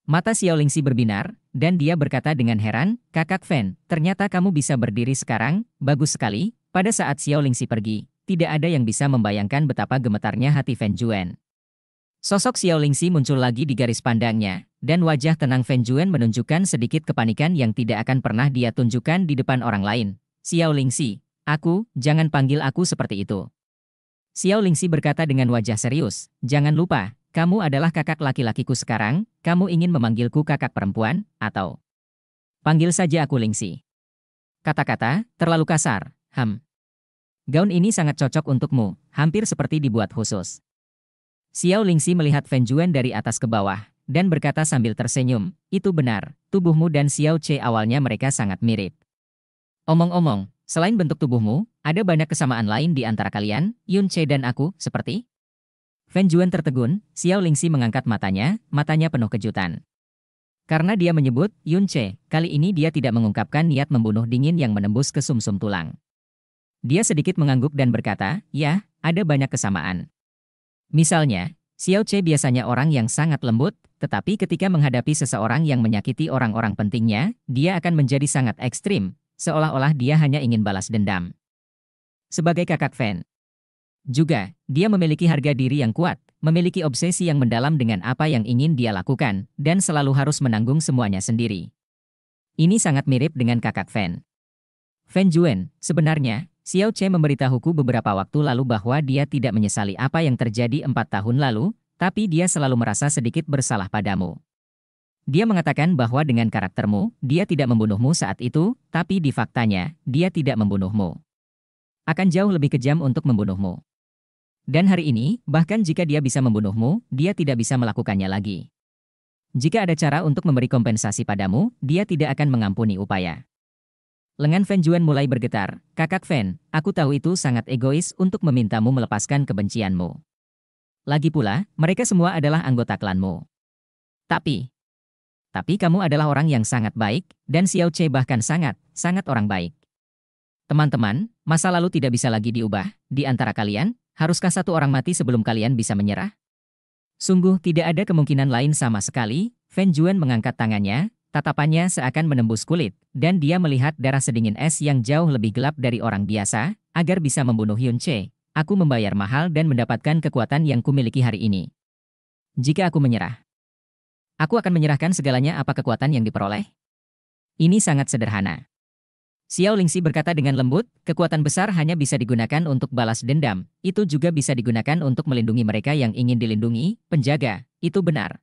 Mata Xiao Lingxi berbinar, dan dia berkata dengan heran, Kakak Fan, ternyata kamu bisa berdiri sekarang, bagus sekali, pada saat Xiao Lingxi pergi, tidak ada yang bisa membayangkan betapa gemetarnya hati Fan Juan. Sosok Xiao Lingxi muncul lagi di garis pandangnya, dan wajah tenang Fan Juan menunjukkan sedikit kepanikan yang tidak akan pernah dia tunjukkan di depan orang lain. Xiao Lingxi, aku, jangan panggil aku seperti itu. Xiao Lingxi berkata dengan wajah serius, jangan lupa, kamu adalah kakak laki-lakiku sekarang, kamu ingin memanggilku kakak perempuan, atau panggil saja aku Lingxi. Kata-kata terlalu kasar, Ham. Gaun ini sangat cocok untukmu, hampir seperti dibuat khusus. Xiao Lingxi melihat Fan Juan dari atas ke bawah, dan berkata sambil tersenyum, itu benar, tubuhmu dan Xiao Che awalnya mereka sangat mirip. Omong-omong, selain bentuk tubuhmu, ada banyak kesamaan lain di antara kalian, Yun Che dan aku, seperti? Fan Juan tertegun, Xiao Lingxi mengangkat matanya, matanya penuh kejutan. Karena dia menyebut, Yun Che, kali ini dia tidak mengungkapkan niat membunuh dingin yang menembus ke sumsum -sum tulang. Dia sedikit mengangguk dan berkata, ya, ada banyak kesamaan. Misalnya, Xiao Che biasanya orang yang sangat lembut, tetapi ketika menghadapi seseorang yang menyakiti orang-orang pentingnya, dia akan menjadi sangat ekstrim, seolah-olah dia hanya ingin balas dendam. Sebagai kakak Fan, juga, dia memiliki harga diri yang kuat, memiliki obsesi yang mendalam dengan apa yang ingin dia lakukan, dan selalu harus menanggung semuanya sendiri. Ini sangat mirip dengan kakak Fan. Fan Juen, sebenarnya, Xiao Che memberitahuku beberapa waktu lalu bahwa dia tidak menyesali apa yang terjadi empat tahun lalu, tapi dia selalu merasa sedikit bersalah padamu. Dia mengatakan bahwa dengan karaktermu, dia tidak membunuhmu saat itu, tapi di faktanya, dia tidak membunuhmu. Akan jauh lebih kejam untuk membunuhmu. Dan hari ini, bahkan jika dia bisa membunuhmu, dia tidak bisa melakukannya lagi. Jika ada cara untuk memberi kompensasi padamu, dia tidak akan mengampuni upaya. Lengan Fan Juan mulai bergetar. Kakak Fan, aku tahu itu sangat egois untuk memintamu melepaskan kebencianmu. Lagi pula, mereka semua adalah anggota klanmu. Tapi, tapi kamu adalah orang yang sangat baik, dan Xiao Che bahkan sangat, sangat orang baik. Teman-teman, masa lalu tidak bisa lagi diubah, di antara kalian, haruskah satu orang mati sebelum kalian bisa menyerah? Sungguh tidak ada kemungkinan lain sama sekali, Fan Juan mengangkat tangannya, Tatapannya seakan menembus kulit, dan dia melihat darah sedingin es yang jauh lebih gelap dari orang biasa, agar bisa membunuh Yun Che. Aku membayar mahal dan mendapatkan kekuatan yang kumiliki hari ini. Jika aku menyerah, aku akan menyerahkan segalanya apa kekuatan yang diperoleh. Ini sangat sederhana. Xiao Lingxi berkata dengan lembut, kekuatan besar hanya bisa digunakan untuk balas dendam, itu juga bisa digunakan untuk melindungi mereka yang ingin dilindungi, penjaga, itu benar.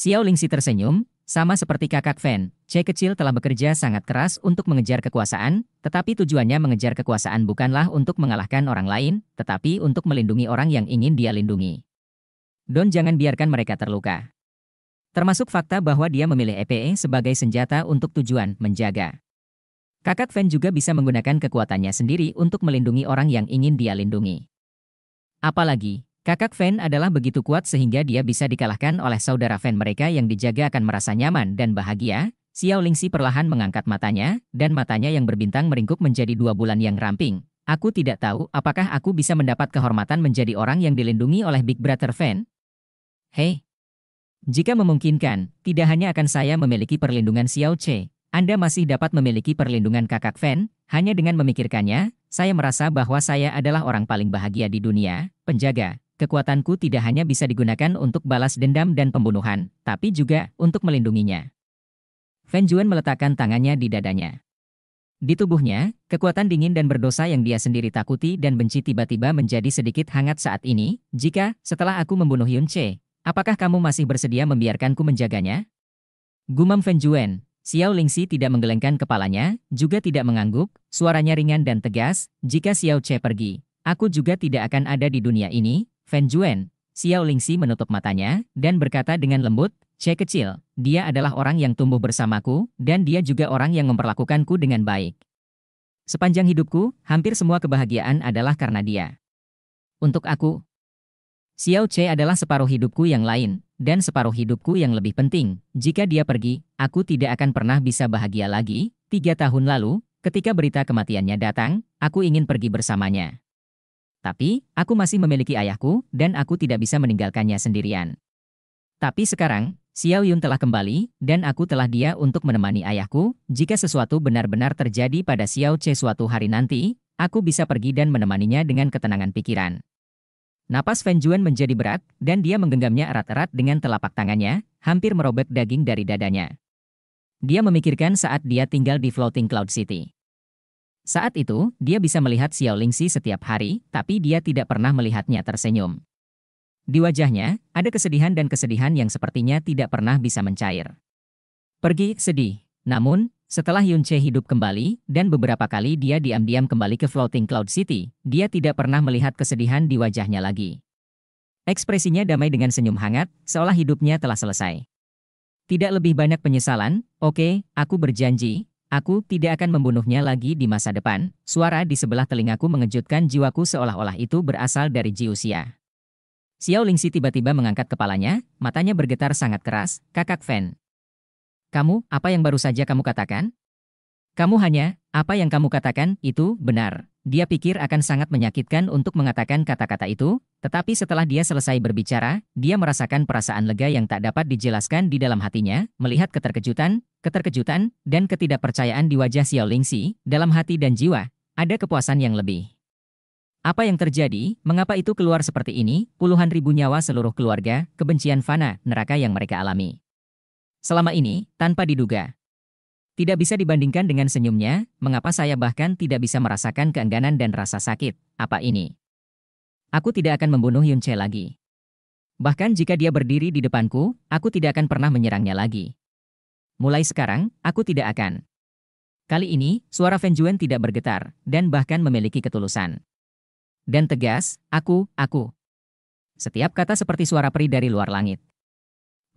Xiao Lingxi tersenyum, sama seperti kakak Fan, C kecil telah bekerja sangat keras untuk mengejar kekuasaan, tetapi tujuannya mengejar kekuasaan bukanlah untuk mengalahkan orang lain, tetapi untuk melindungi orang yang ingin dia lindungi. Don jangan biarkan mereka terluka. Termasuk fakta bahwa dia memilih EPE e sebagai senjata untuk tujuan menjaga. Kakak Fan juga bisa menggunakan kekuatannya sendiri untuk melindungi orang yang ingin dia lindungi. Apalagi, Kakak Fan adalah begitu kuat sehingga dia bisa dikalahkan oleh saudara Fan mereka yang dijaga akan merasa nyaman dan bahagia. Xiao Lingxi perlahan mengangkat matanya, dan matanya yang berbintang meringkuk menjadi dua bulan yang ramping. Aku tidak tahu apakah aku bisa mendapat kehormatan menjadi orang yang dilindungi oleh Big Brother Fan. Hei, jika memungkinkan, tidak hanya akan saya memiliki perlindungan Xiao Che, Anda masih dapat memiliki perlindungan kakak Fan, hanya dengan memikirkannya, saya merasa bahwa saya adalah orang paling bahagia di dunia, penjaga, kekuatanku tidak hanya bisa digunakan untuk balas dendam dan pembunuhan, tapi juga untuk melindunginya. Fan Juan meletakkan tangannya di dadanya. Di tubuhnya, kekuatan dingin dan berdosa yang dia sendiri takuti dan benci tiba-tiba menjadi sedikit hangat saat ini, jika, setelah aku membunuh Yun Che, apakah kamu masih bersedia membiarkanku menjaganya? Gumam Fan Juan, Xiao Lingxi tidak menggelengkan kepalanya, juga tidak mengangguk, suaranya ringan dan tegas, jika Xiao Che pergi, aku juga tidak akan ada di dunia ini, Fan Juan, Xiao Lingxi menutup matanya dan berkata dengan lembut, Che kecil, dia adalah orang yang tumbuh bersamaku dan dia juga orang yang memperlakukanku dengan baik. Sepanjang hidupku, hampir semua kebahagiaan adalah karena dia. Untuk aku, Xiao Che adalah separuh hidupku yang lain, dan separuh hidupku yang lebih penting. Jika dia pergi, aku tidak akan pernah bisa bahagia lagi. Tiga tahun lalu, ketika berita kematiannya datang, aku ingin pergi bersamanya. Tapi, aku masih memiliki ayahku, dan aku tidak bisa meninggalkannya sendirian. Tapi sekarang, Xiao Yun telah kembali, dan aku telah dia untuk menemani ayahku. Jika sesuatu benar-benar terjadi pada Xiao Che suatu hari nanti, aku bisa pergi dan menemaninya dengan ketenangan pikiran. Napas Fan Juan menjadi berat, dan dia menggenggamnya erat-erat dengan telapak tangannya, hampir merobek daging dari dadanya. Dia memikirkan saat dia tinggal di Floating Cloud City. Saat itu, dia bisa melihat Xiao Lingxi setiap hari, tapi dia tidak pernah melihatnya tersenyum. Di wajahnya, ada kesedihan dan kesedihan yang sepertinya tidak pernah bisa mencair. Pergi, sedih. Namun, setelah Yun Che hidup kembali, dan beberapa kali dia diam-diam kembali ke Floating Cloud City, dia tidak pernah melihat kesedihan di wajahnya lagi. Ekspresinya damai dengan senyum hangat, seolah hidupnya telah selesai. Tidak lebih banyak penyesalan, oke, okay, aku berjanji, Aku tidak akan membunuhnya lagi di masa depan, suara di sebelah telingaku mengejutkan jiwaku seolah-olah itu berasal dari Jiusia. Xiao Lingxi tiba-tiba mengangkat kepalanya, matanya bergetar sangat keras, kakak Fan. Kamu, apa yang baru saja kamu katakan? Kamu hanya, apa yang kamu katakan, itu, benar. Dia pikir akan sangat menyakitkan untuk mengatakan kata-kata itu, tetapi setelah dia selesai berbicara, dia merasakan perasaan lega yang tak dapat dijelaskan di dalam hatinya, melihat keterkejutan, keterkejutan, dan ketidakpercayaan di wajah Xiao Lingxi, dalam hati dan jiwa, ada kepuasan yang lebih. Apa yang terjadi, mengapa itu keluar seperti ini, puluhan ribu nyawa seluruh keluarga, kebencian fana, neraka yang mereka alami. Selama ini, tanpa diduga, tidak bisa dibandingkan dengan senyumnya, mengapa saya bahkan tidak bisa merasakan keengganan dan rasa sakit, apa ini? Aku tidak akan membunuh Che lagi. Bahkan jika dia berdiri di depanku, aku tidak akan pernah menyerangnya lagi. Mulai sekarang, aku tidak akan. Kali ini, suara Fenjuen tidak bergetar, dan bahkan memiliki ketulusan. Dan tegas, aku, aku. Setiap kata seperti suara peri dari luar langit.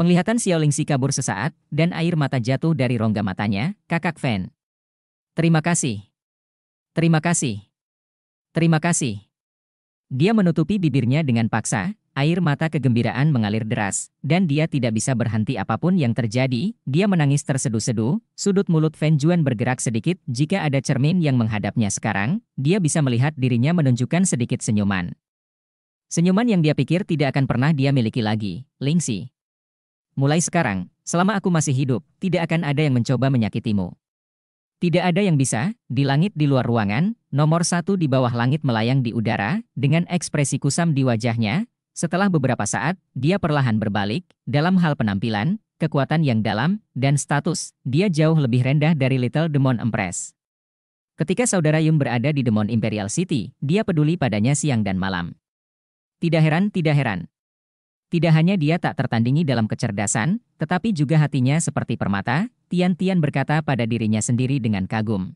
Penglihatan Xiao Lingxi kabur sesaat, dan air mata jatuh dari rongga matanya, kakak Fan. Terima kasih. Terima kasih. Terima kasih. Dia menutupi bibirnya dengan paksa, air mata kegembiraan mengalir deras, dan dia tidak bisa berhenti apapun yang terjadi, dia menangis tersedu-sedu, sudut mulut Fan Juan bergerak sedikit, jika ada cermin yang menghadapnya sekarang, dia bisa melihat dirinya menunjukkan sedikit senyuman. Senyuman yang dia pikir tidak akan pernah dia miliki lagi, Lingxi. Mulai sekarang, selama aku masih hidup, tidak akan ada yang mencoba menyakitimu. Tidak ada yang bisa, di langit di luar ruangan, nomor satu di bawah langit melayang di udara, dengan ekspresi kusam di wajahnya, setelah beberapa saat, dia perlahan berbalik, dalam hal penampilan, kekuatan yang dalam, dan status, dia jauh lebih rendah dari Little Demon Empress. Ketika saudara Yum berada di Demon Imperial City, dia peduli padanya siang dan malam. Tidak heran, tidak heran, tidak hanya dia tak tertandingi dalam kecerdasan, tetapi juga hatinya seperti permata, Tian-Tian berkata pada dirinya sendiri dengan kagum.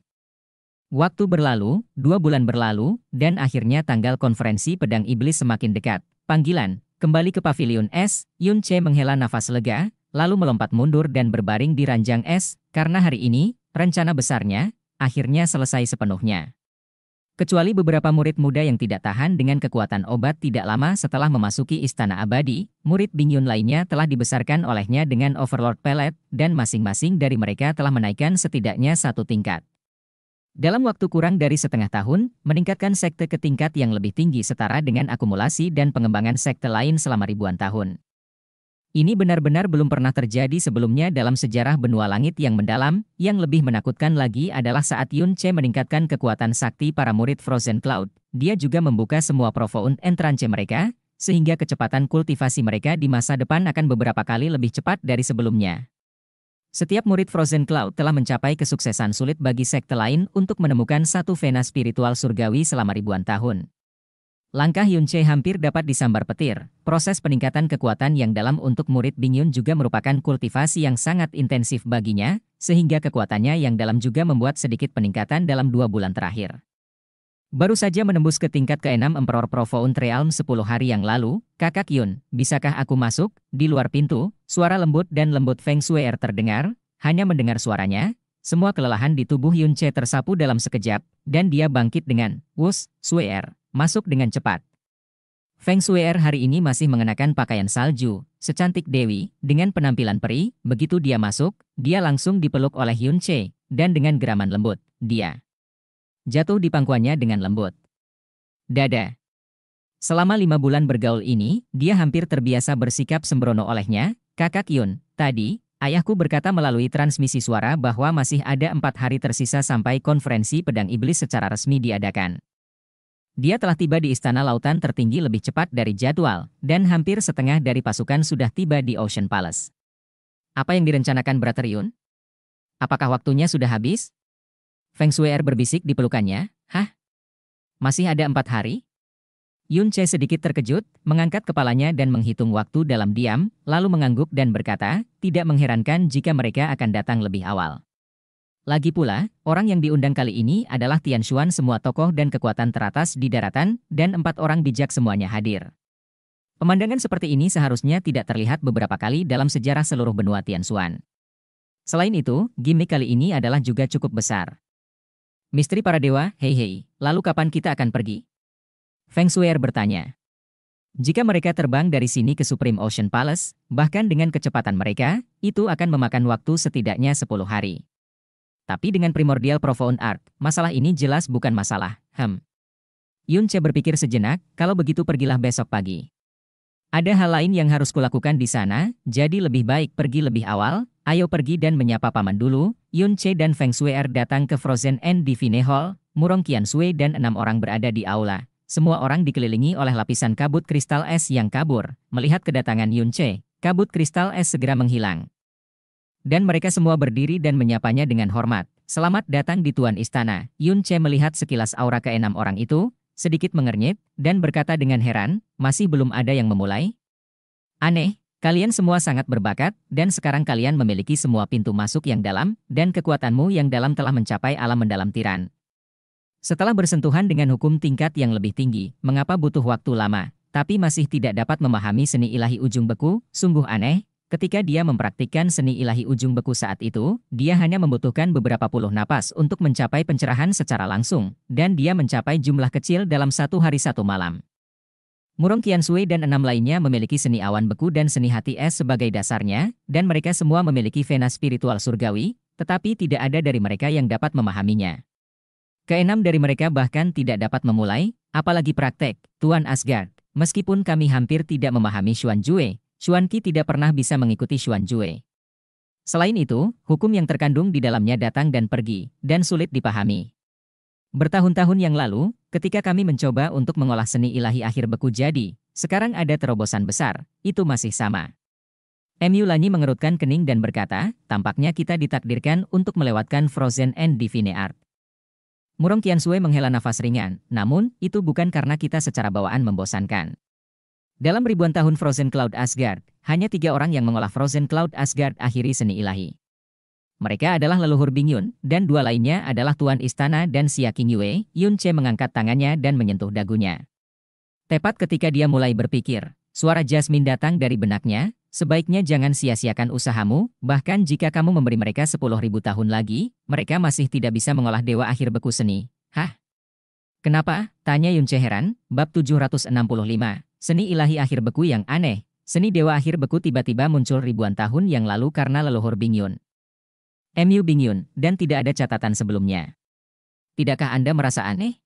Waktu berlalu, dua bulan berlalu, dan akhirnya tanggal konferensi pedang iblis semakin dekat. Panggilan, kembali ke pavilion es, Yun Che menghela nafas lega, lalu melompat mundur dan berbaring di ranjang es, karena hari ini, rencana besarnya, akhirnya selesai sepenuhnya. Kecuali beberapa murid muda yang tidak tahan dengan kekuatan obat tidak lama setelah memasuki istana abadi, murid Bingyun lainnya telah dibesarkan olehnya dengan Overlord Pellet, dan masing-masing dari mereka telah menaikkan setidaknya satu tingkat. Dalam waktu kurang dari setengah tahun, meningkatkan sekte ke tingkat yang lebih tinggi setara dengan akumulasi dan pengembangan sekte lain selama ribuan tahun. Ini benar-benar belum pernah terjadi sebelumnya dalam sejarah benua langit yang mendalam, yang lebih menakutkan lagi adalah saat Yun Che meningkatkan kekuatan sakti para murid Frozen Cloud. Dia juga membuka semua profound entrance mereka, sehingga kecepatan kultivasi mereka di masa depan akan beberapa kali lebih cepat dari sebelumnya. Setiap murid Frozen Cloud telah mencapai kesuksesan sulit bagi sekte lain untuk menemukan satu vena spiritual surgawi selama ribuan tahun. Langkah Yun Che hampir dapat disambar petir. Proses peningkatan kekuatan yang dalam untuk murid Bing Yun juga merupakan kultivasi yang sangat intensif baginya, sehingga kekuatannya yang dalam juga membuat sedikit peningkatan dalam dua bulan terakhir. Baru saja menembus ke tingkat ke-6 Emperor Profound Realm 10 hari yang lalu, kakak Yun, bisakah aku masuk? Di luar pintu, suara lembut dan lembut Feng Shui er terdengar, hanya mendengar suaranya, semua kelelahan di tubuh Yun Che tersapu dalam sekejap, dan dia bangkit dengan, Wus, Sui er masuk dengan cepat. Feng Shui'er hari ini masih mengenakan pakaian salju, secantik Dewi, dengan penampilan peri, begitu dia masuk, dia langsung dipeluk oleh Yun Che, dan dengan geraman lembut, dia jatuh di pangkuannya dengan lembut. Dada Selama lima bulan bergaul ini, dia hampir terbiasa bersikap sembrono olehnya, kakak Yun, tadi, ayahku berkata melalui transmisi suara bahwa masih ada empat hari tersisa sampai konferensi pedang iblis secara resmi diadakan. Dia telah tiba di istana lautan tertinggi lebih cepat dari jadwal, dan hampir setengah dari pasukan sudah tiba di Ocean Palace. Apa yang direncanakan Yun? Apakah waktunya sudah habis? Feng Shui berbisik di pelukannya, Hah? Masih ada empat hari? Yun Che sedikit terkejut, mengangkat kepalanya dan menghitung waktu dalam diam, lalu mengangguk dan berkata, tidak mengherankan jika mereka akan datang lebih awal. Lagi pula, orang yang diundang kali ini adalah Tian Xuan semua tokoh dan kekuatan teratas di daratan, dan empat orang bijak semuanya hadir. Pemandangan seperti ini seharusnya tidak terlihat beberapa kali dalam sejarah seluruh benua Tian Xuan. Selain itu, gimmick kali ini adalah juga cukup besar. Misteri para dewa, hei hei, lalu kapan kita akan pergi? Feng Shuier bertanya. Jika mereka terbang dari sini ke Supreme Ocean Palace, bahkan dengan kecepatan mereka, itu akan memakan waktu setidaknya 10 hari. Tapi dengan primordial profound art, masalah ini jelas bukan masalah, hem. Yun Che berpikir sejenak, kalau begitu pergilah besok pagi. Ada hal lain yang harus kulakukan di sana, jadi lebih baik pergi lebih awal, ayo pergi dan menyapa paman dulu. Yun Che dan Feng Shui Er datang ke Frozen End Divine Hall, Murong Qian Sui dan enam orang berada di aula. Semua orang dikelilingi oleh lapisan kabut kristal es yang kabur. Melihat kedatangan Yun Che, kabut kristal es segera menghilang. Dan mereka semua berdiri dan menyapanya dengan hormat. Selamat datang di Tuan Istana. Yun Che melihat sekilas aura keenam orang itu, sedikit mengernyit, dan berkata dengan heran, masih belum ada yang memulai? Aneh, kalian semua sangat berbakat, dan sekarang kalian memiliki semua pintu masuk yang dalam, dan kekuatanmu yang dalam telah mencapai alam mendalam tiran. Setelah bersentuhan dengan hukum tingkat yang lebih tinggi, mengapa butuh waktu lama? Tapi masih tidak dapat memahami seni ilahi ujung beku, sungguh aneh, Ketika dia mempraktikkan seni ilahi ujung beku saat itu, dia hanya membutuhkan beberapa puluh napas untuk mencapai pencerahan secara langsung, dan dia mencapai jumlah kecil dalam satu hari satu malam. Murong Qiansui dan enam lainnya memiliki seni awan beku dan seni hati es sebagai dasarnya, dan mereka semua memiliki vena spiritual surgawi, tetapi tidak ada dari mereka yang dapat memahaminya. Keenam dari mereka bahkan tidak dapat memulai, apalagi praktek, Tuan Asgard. Meskipun kami hampir tidak memahami Xuan Jue, Xuan Qi tidak pernah bisa mengikuti Xuan Jue. Selain itu, hukum yang terkandung di dalamnya datang dan pergi, dan sulit dipahami. Bertahun-tahun yang lalu, ketika kami mencoba untuk mengolah seni ilahi akhir beku jadi, sekarang ada terobosan besar, itu masih sama. Mu Lanyi mengerutkan kening dan berkata, tampaknya kita ditakdirkan untuk melewatkan Frozen and Divine Art. Murong Sui menghela nafas ringan, namun, itu bukan karena kita secara bawaan membosankan. Dalam ribuan tahun Frozen Cloud Asgard, hanya tiga orang yang mengolah Frozen Cloud Asgard akhiri seni ilahi. Mereka adalah leluhur Bingyun, dan dua lainnya adalah Tuan Istana dan Xia Yue. Yun Che mengangkat tangannya dan menyentuh dagunya. Tepat ketika dia mulai berpikir, suara Jasmine datang dari benaknya, sebaiknya jangan sia-siakan usahamu, bahkan jika kamu memberi mereka sepuluh ribu tahun lagi, mereka masih tidak bisa mengolah dewa akhir beku seni. Hah? Kenapa? Tanya Yun Che heran, bab 765. Seni ilahi akhir beku yang aneh, seni dewa akhir beku tiba-tiba muncul ribuan tahun yang lalu karena leluhur Bingyun. MU Bingyun, dan tidak ada catatan sebelumnya. Tidakkah Anda merasa aneh?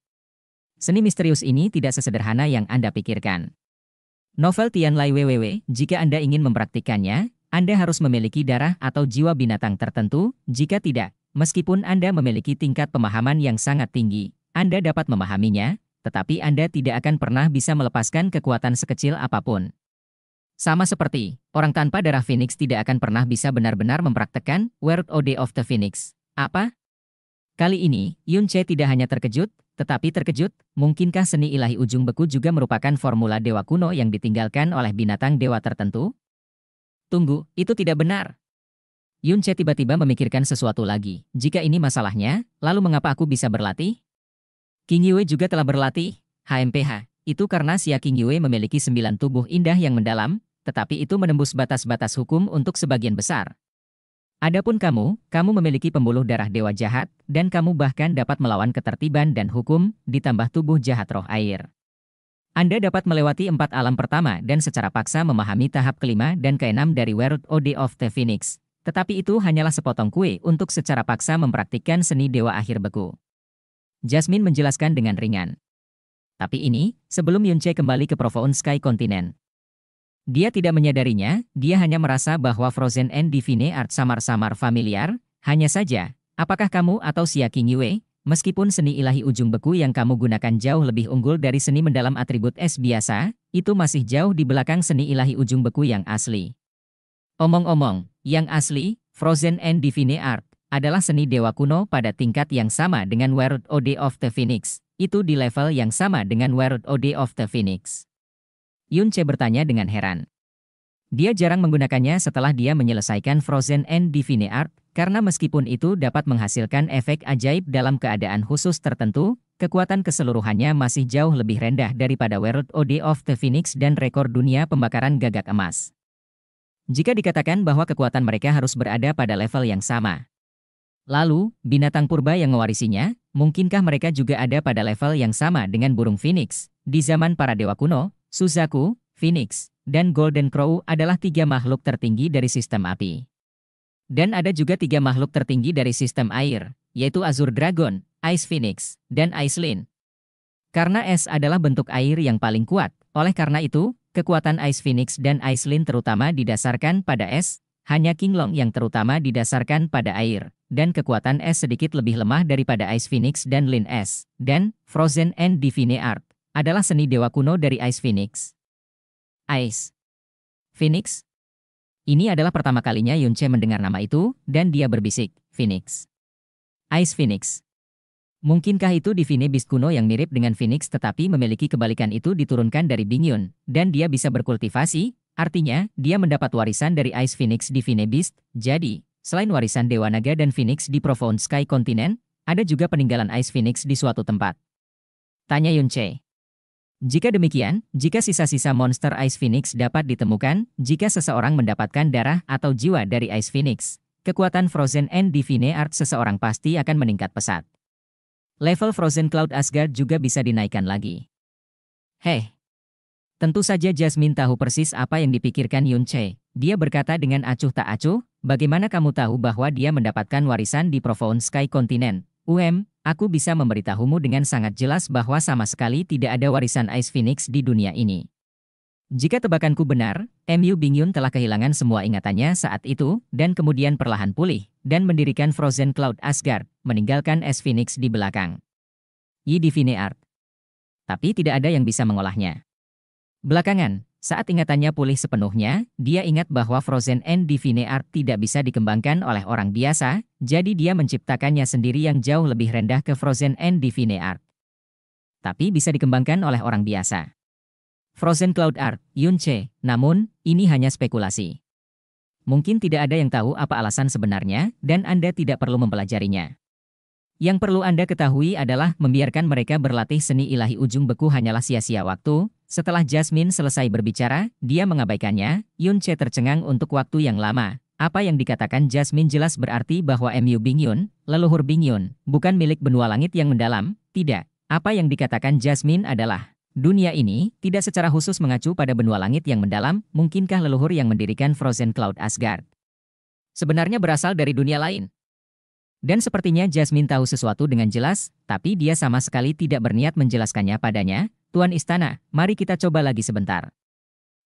Seni misterius ini tidak sesederhana yang Anda pikirkan. Novel Tian Tianlai WWW, jika Anda ingin mempraktikannya, Anda harus memiliki darah atau jiwa binatang tertentu, jika tidak, meskipun Anda memiliki tingkat pemahaman yang sangat tinggi, Anda dapat memahaminya, tetapi Anda tidak akan pernah bisa melepaskan kekuatan sekecil apapun. Sama seperti, orang tanpa darah Phoenix tidak akan pernah bisa benar-benar mempraktekkan World Ode of the Phoenix. Apa? Kali ini, Yun Che tidak hanya terkejut, tetapi terkejut, mungkinkah seni ilahi ujung beku juga merupakan formula dewa kuno yang ditinggalkan oleh binatang dewa tertentu? Tunggu, itu tidak benar. Yun Che tiba-tiba memikirkan sesuatu lagi. Jika ini masalahnya, lalu mengapa aku bisa berlatih? King Yue juga telah berlatih HMPH. Itu karena Xia King Yue memiliki sembilan tubuh indah yang mendalam, tetapi itu menembus batas-batas hukum untuk sebagian besar. Adapun kamu, kamu memiliki pembuluh darah dewa jahat, dan kamu bahkan dapat melawan ketertiban dan hukum, ditambah tubuh jahat roh air. Anda dapat melewati empat alam pertama dan secara paksa memahami tahap kelima dan keenam dari World Ode of the Phoenix. Tetapi itu hanyalah sepotong kue untuk secara paksa mempraktikkan seni dewa akhir beku. Jasmine menjelaskan dengan ringan. Tapi ini, sebelum Yunche kembali ke Profound Sky Continent. Dia tidak menyadarinya, dia hanya merasa bahwa Frozen and Divine Art samar-samar familiar, hanya saja, apakah kamu atau King Yue, meskipun seni ilahi ujung beku yang kamu gunakan jauh lebih unggul dari seni mendalam atribut es biasa, itu masih jauh di belakang seni ilahi ujung beku yang asli. Omong-omong, yang asli, Frozen and Divine Art, adalah seni dewa kuno pada tingkat yang sama dengan Warud Ode of the Phoenix, itu di level yang sama dengan Warud Ode of the Phoenix. Yun Yunche bertanya dengan heran. Dia jarang menggunakannya setelah dia menyelesaikan Frozen and Divine Art, karena meskipun itu dapat menghasilkan efek ajaib dalam keadaan khusus tertentu, kekuatan keseluruhannya masih jauh lebih rendah daripada World Ode of the Phoenix dan rekor dunia pembakaran gagak emas. Jika dikatakan bahwa kekuatan mereka harus berada pada level yang sama, Lalu, binatang purba yang mewarisinya, mungkinkah mereka juga ada pada level yang sama dengan burung phoenix? Di zaman para dewa kuno, Suzaku, phoenix, dan golden crow adalah tiga makhluk tertinggi dari sistem api. Dan ada juga tiga makhluk tertinggi dari sistem air, yaitu azure dragon, ice phoenix, dan ice lin. Karena es adalah bentuk air yang paling kuat, oleh karena itu, kekuatan ice phoenix dan ice lin terutama didasarkan pada es, hanya King Long yang terutama didasarkan pada air dan kekuatan es sedikit lebih lemah daripada Ice Phoenix dan Lin S, dan Frozen and Divine Art adalah seni dewa kuno dari Ice Phoenix. Ice Phoenix Ini adalah pertama kalinya Yunche mendengar nama itu, dan dia berbisik, Phoenix. Ice Phoenix Mungkinkah itu Divine Beast kuno yang mirip dengan Phoenix tetapi memiliki kebalikan itu diturunkan dari Bing Yun dan dia bisa berkultivasi, artinya, dia mendapat warisan dari Ice Phoenix Divine Beast, jadi, Selain warisan Dewa Naga dan Phoenix di Profound Sky Continent, ada juga peninggalan Ice Phoenix di suatu tempat. Tanya Yun Che. Jika demikian, jika sisa-sisa monster Ice Phoenix dapat ditemukan, jika seseorang mendapatkan darah atau jiwa dari Ice Phoenix, kekuatan Frozen and Divine Art seseorang pasti akan meningkat pesat. Level Frozen Cloud Asgard juga bisa dinaikkan lagi. Heh. Tentu saja Jasmine tahu persis apa yang dipikirkan Yun Che. Dia berkata dengan acuh tak acuh, Bagaimana kamu tahu bahwa dia mendapatkan warisan di Profound Sky Continent? UM, aku bisa memberitahumu dengan sangat jelas bahwa sama sekali tidak ada warisan Ice Phoenix di dunia ini. Jika tebakanku benar, MU Bingyun telah kehilangan semua ingatannya saat itu, dan kemudian perlahan pulih, dan mendirikan Frozen Cloud Asgard, meninggalkan Ice Phoenix di belakang. Yi Divine Art. Tapi tidak ada yang bisa mengolahnya. Belakangan, saat ingatannya pulih sepenuhnya, dia ingat bahwa Frozen and Divine Art tidak bisa dikembangkan oleh orang biasa, jadi dia menciptakannya sendiri yang jauh lebih rendah ke Frozen and Divine Art. Tapi bisa dikembangkan oleh orang biasa. Frozen Cloud Art, Yunche, namun, ini hanya spekulasi. Mungkin tidak ada yang tahu apa alasan sebenarnya, dan Anda tidak perlu mempelajarinya. Yang perlu Anda ketahui adalah membiarkan mereka berlatih seni ilahi ujung beku hanyalah sia-sia waktu, setelah Jasmine selesai berbicara, dia mengabaikannya, Yun Che tercengang untuk waktu yang lama. Apa yang dikatakan Jasmine jelas berarti bahwa MU Bing Yun, leluhur Bing Yun, bukan milik benua langit yang mendalam, tidak. Apa yang dikatakan Jasmine adalah, dunia ini tidak secara khusus mengacu pada benua langit yang mendalam, mungkinkah leluhur yang mendirikan Frozen Cloud Asgard. Sebenarnya berasal dari dunia lain. Dan sepertinya Jasmine tahu sesuatu dengan jelas, tapi dia sama sekali tidak berniat menjelaskannya padanya, Tuan Istana, mari kita coba lagi sebentar.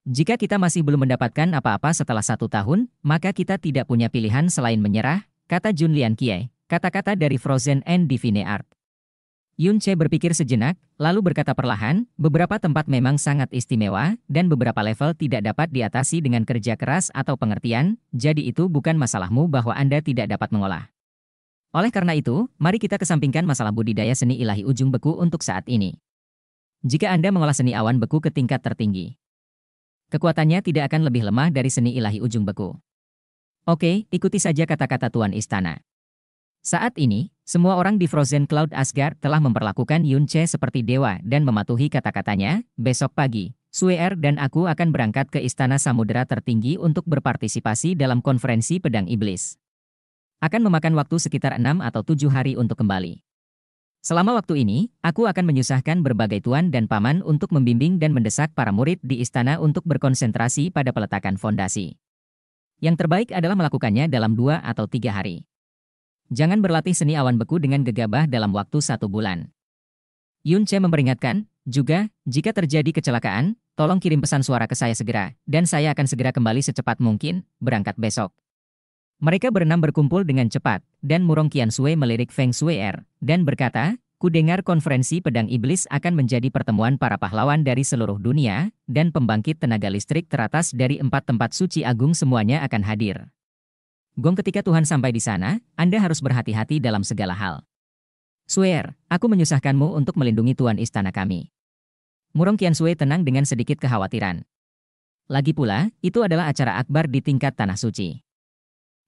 Jika kita masih belum mendapatkan apa-apa setelah satu tahun, maka kita tidak punya pilihan selain menyerah, kata Jun Lian Kie, kata-kata dari Frozen and Divine Art. Yun Che berpikir sejenak, lalu berkata perlahan, beberapa tempat memang sangat istimewa, dan beberapa level tidak dapat diatasi dengan kerja keras atau pengertian, jadi itu bukan masalahmu bahwa Anda tidak dapat mengolah. Oleh karena itu, mari kita kesampingkan masalah budidaya seni ilahi ujung beku untuk saat ini jika Anda mengolah seni awan beku ke tingkat tertinggi. Kekuatannya tidak akan lebih lemah dari seni ilahi ujung beku. Oke, ikuti saja kata-kata Tuan Istana. Saat ini, semua orang di Frozen Cloud Asgard telah memperlakukan Yun Che seperti dewa dan mematuhi kata-katanya, besok pagi, Er dan aku akan berangkat ke Istana Samudera Tertinggi untuk berpartisipasi dalam konferensi Pedang Iblis. Akan memakan waktu sekitar enam atau tujuh hari untuk kembali. Selama waktu ini, aku akan menyusahkan berbagai tuan dan paman untuk membimbing dan mendesak para murid di istana untuk berkonsentrasi pada peletakan fondasi. Yang terbaik adalah melakukannya dalam dua atau tiga hari. Jangan berlatih seni awan beku dengan gegabah dalam waktu satu bulan. Yun Che memperingatkan, juga, jika terjadi kecelakaan, tolong kirim pesan suara ke saya segera, dan saya akan segera kembali secepat mungkin, berangkat besok. Mereka berenam berkumpul dengan cepat, dan Murong Kian Sui melirik Feng Sui Er, dan berkata, Ku dengar konferensi pedang iblis akan menjadi pertemuan para pahlawan dari seluruh dunia, dan pembangkit tenaga listrik teratas dari empat tempat suci agung semuanya akan hadir. Gong ketika Tuhan sampai di sana, Anda harus berhati-hati dalam segala hal. Suer, aku menyusahkanmu untuk melindungi Tuan Istana kami. Murong Kian Sui tenang dengan sedikit kekhawatiran. Lagi pula, itu adalah acara akbar di tingkat Tanah Suci.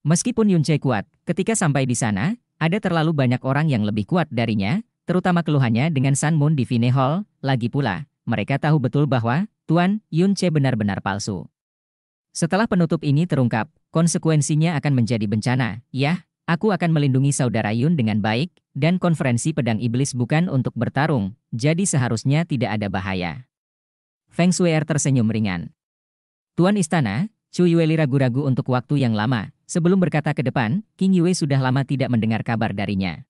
Meskipun Yun Yunche kuat, ketika sampai di sana, ada terlalu banyak orang yang lebih kuat darinya, terutama keluhannya dengan Sun Moon di Vine Hall, lagi pula, mereka tahu betul bahwa, Tuan Yun Yunche benar-benar palsu. Setelah penutup ini terungkap, konsekuensinya akan menjadi bencana, yah, aku akan melindungi saudara Yun dengan baik, dan konferensi pedang iblis bukan untuk bertarung, jadi seharusnya tidak ada bahaya. Feng Shui tersenyum ringan. Tuan Istana, Chu Yue ragu-ragu untuk waktu yang lama, Sebelum berkata ke depan, King Yue sudah lama tidak mendengar kabar darinya.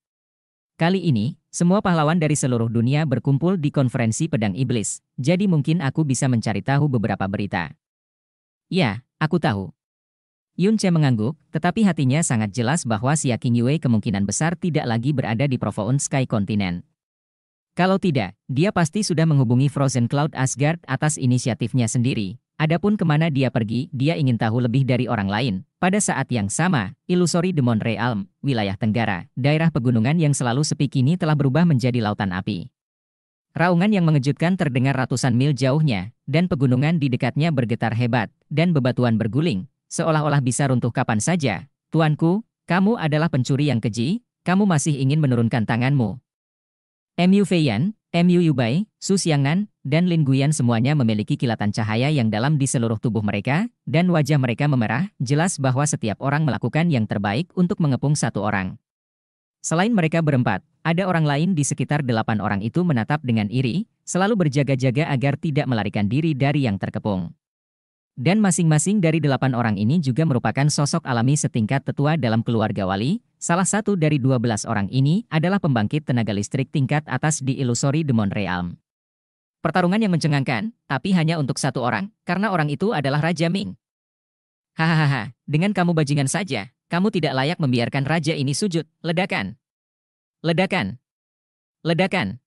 Kali ini, semua pahlawan dari seluruh dunia berkumpul di konferensi pedang iblis, jadi mungkin aku bisa mencari tahu beberapa berita. Ya, aku tahu. Yun Che mengangguk, tetapi hatinya sangat jelas bahwa Xia King Yue kemungkinan besar tidak lagi berada di Profound Sky Continent. Kalau tidak, dia pasti sudah menghubungi Frozen Cloud Asgard atas inisiatifnya sendiri, Adapun kemana dia pergi, dia ingin tahu lebih dari orang lain. Pada saat yang sama, ilusori de Montreal, wilayah tenggara, daerah pegunungan yang selalu sepi kini telah berubah menjadi lautan api. Raungan yang mengejutkan terdengar ratusan mil jauhnya, dan pegunungan di dekatnya bergetar hebat, dan bebatuan berguling, seolah-olah bisa runtuh kapan saja. Tuanku, kamu adalah pencuri yang keji, kamu masih ingin menurunkan tanganmu. Mu Feiyan, Mu Yubai, Su Xiangnan, dan Lin Guyan semuanya memiliki kilatan cahaya yang dalam di seluruh tubuh mereka, dan wajah mereka memerah, jelas bahwa setiap orang melakukan yang terbaik untuk mengepung satu orang. Selain mereka berempat, ada orang lain di sekitar delapan orang itu menatap dengan iri, selalu berjaga-jaga agar tidak melarikan diri dari yang terkepung. Dan masing-masing dari delapan orang ini juga merupakan sosok alami setingkat tetua dalam keluarga wali, Salah satu dari 12 orang ini adalah pembangkit tenaga listrik tingkat atas di Illusory Demon Realm. Pertarungan yang mencengangkan, tapi hanya untuk satu orang, karena orang itu adalah Raja Ming. Hahaha, dengan kamu bajingan saja, kamu tidak layak membiarkan raja ini sujud. Ledakan. Ledakan. Ledakan.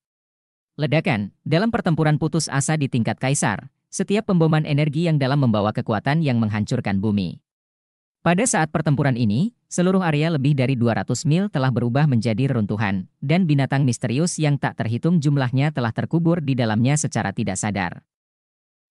Ledakan, dalam pertempuran putus asa di tingkat kaisar, setiap pemboman energi yang dalam membawa kekuatan yang menghancurkan bumi. Pada saat pertempuran ini, Seluruh area lebih dari 200 mil telah berubah menjadi reruntuhan, dan binatang misterius yang tak terhitung jumlahnya telah terkubur di dalamnya secara tidak sadar.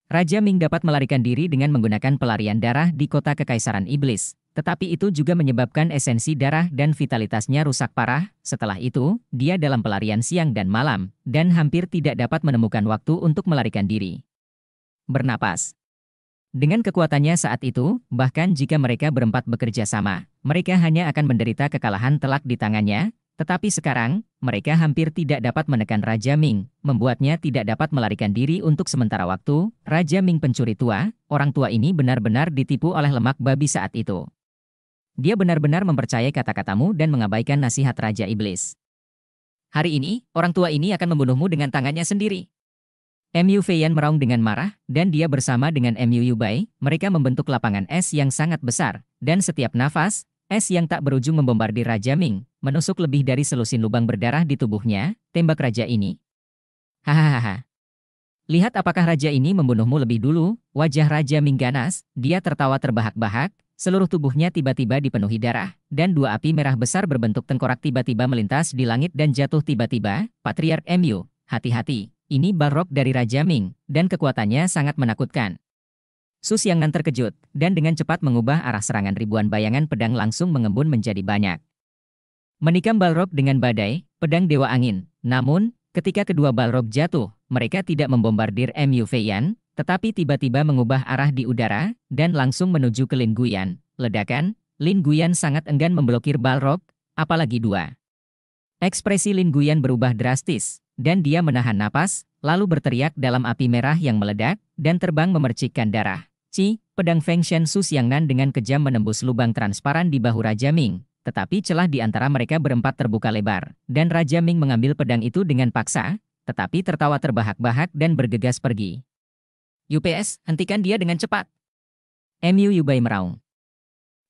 Raja Ming dapat melarikan diri dengan menggunakan pelarian darah di kota Kekaisaran Iblis, tetapi itu juga menyebabkan esensi darah dan vitalitasnya rusak parah. Setelah itu, dia dalam pelarian siang dan malam, dan hampir tidak dapat menemukan waktu untuk melarikan diri. Bernapas dengan kekuatannya saat itu, bahkan jika mereka berempat bekerja sama, mereka hanya akan menderita kekalahan telak di tangannya, tetapi sekarang, mereka hampir tidak dapat menekan Raja Ming, membuatnya tidak dapat melarikan diri untuk sementara waktu, Raja Ming pencuri tua, orang tua ini benar-benar ditipu oleh lemak babi saat itu. Dia benar-benar mempercayai kata-katamu dan mengabaikan nasihat Raja Iblis. Hari ini, orang tua ini akan membunuhmu dengan tangannya sendiri. MU Feiyan meraung dengan marah, dan dia bersama dengan MU Yubai, mereka membentuk lapangan es yang sangat besar, dan setiap nafas, es yang tak berujung membombardir Raja Ming, menusuk lebih dari selusin lubang berdarah di tubuhnya, tembak raja ini. Hahaha. Lihat apakah raja ini membunuhmu lebih dulu, wajah Raja Ming ganas, dia tertawa terbahak-bahak, seluruh tubuhnya tiba-tiba dipenuhi darah, dan dua api merah besar berbentuk tengkorak tiba-tiba melintas di langit dan jatuh tiba-tiba, Patriark MU, hati-hati. Ini Balrog dari Raja Ming, dan kekuatannya sangat menakutkan. Su Xiangnan terkejut, dan dengan cepat mengubah arah serangan ribuan bayangan pedang langsung mengembun menjadi banyak. Menikam Balrog dengan badai, pedang Dewa Angin. Namun, ketika kedua Balrog jatuh, mereka tidak membombardir MU Feiyan, tetapi tiba-tiba mengubah arah di udara, dan langsung menuju ke Lin Guyan. Ledakan, Lin Guyan sangat enggan memblokir Balrog, apalagi dua. Ekspresi Lin Guyan berubah drastis, dan dia menahan napas, lalu berteriak dalam api merah yang meledak, dan terbang memercikkan darah. Ci, pedang Feng Shen Su Nan dengan kejam menembus lubang transparan di bahu Raja Ming, tetapi celah di antara mereka berempat terbuka lebar, dan Raja Ming mengambil pedang itu dengan paksa, tetapi tertawa terbahak-bahak dan bergegas pergi. UPS, hentikan dia dengan cepat. MU Yubai meraung.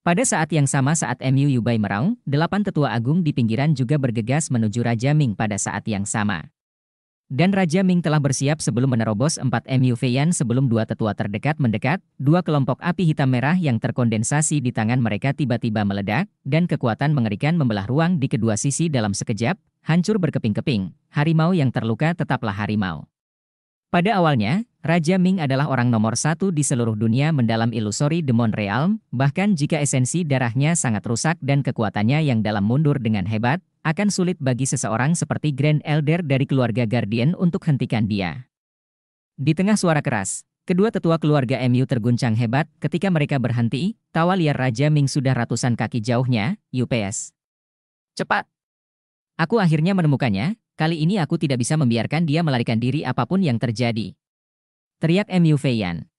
Pada saat yang sama saat MU Yubai meraung, delapan tetua agung di pinggiran juga bergegas menuju Raja Ming pada saat yang sama. Dan Raja Ming telah bersiap sebelum menerobos 4 MU Feiyan sebelum dua tetua terdekat mendekat, dua kelompok api hitam merah yang terkondensasi di tangan mereka tiba-tiba meledak, dan kekuatan mengerikan membelah ruang di kedua sisi dalam sekejap, hancur berkeping-keping, harimau yang terluka tetaplah harimau. Pada awalnya, Raja Ming adalah orang nomor satu di seluruh dunia mendalam ilusori Demon Realm, bahkan jika esensi darahnya sangat rusak dan kekuatannya yang dalam mundur dengan hebat, akan sulit bagi seseorang seperti Grand Elder dari keluarga Guardian untuk hentikan dia. Di tengah suara keras, kedua tetua keluarga MU terguncang hebat ketika mereka berhenti, tawa liar Raja Ming sudah ratusan kaki jauhnya, UPS. Cepat! Aku akhirnya menemukannya, kali ini aku tidak bisa membiarkan dia melarikan diri apapun yang terjadi. Teriak MU Feiyan.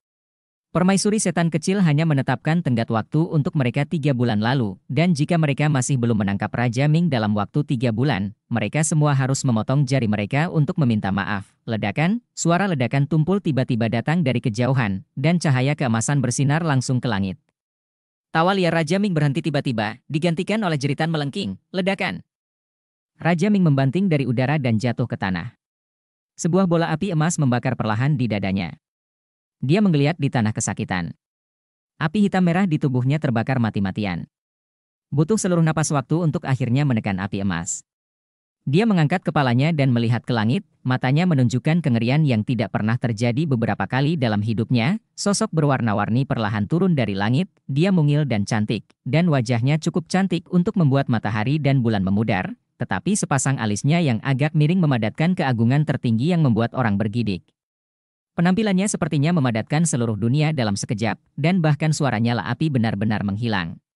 Permaisuri setan kecil hanya menetapkan tenggat waktu untuk mereka tiga bulan lalu, dan jika mereka masih belum menangkap Raja Ming dalam waktu tiga bulan, mereka semua harus memotong jari mereka untuk meminta maaf. Ledakan, suara ledakan tumpul tiba-tiba datang dari kejauhan, dan cahaya keemasan bersinar langsung ke langit. Tawa liar Raja Ming berhenti tiba-tiba, digantikan oleh jeritan melengking, ledakan. Raja Ming membanting dari udara dan jatuh ke tanah. Sebuah bola api emas membakar perlahan di dadanya. Dia menggeliat di tanah kesakitan. Api hitam merah di tubuhnya terbakar mati-matian. Butuh seluruh napas waktu untuk akhirnya menekan api emas. Dia mengangkat kepalanya dan melihat ke langit, matanya menunjukkan kengerian yang tidak pernah terjadi beberapa kali dalam hidupnya, sosok berwarna-warni perlahan turun dari langit, dia mungil dan cantik, dan wajahnya cukup cantik untuk membuat matahari dan bulan memudar, tetapi sepasang alisnya yang agak miring memadatkan keagungan tertinggi yang membuat orang bergidik. Penampilannya sepertinya memadatkan seluruh dunia dalam sekejap, dan bahkan suaranya la api benar-benar menghilang.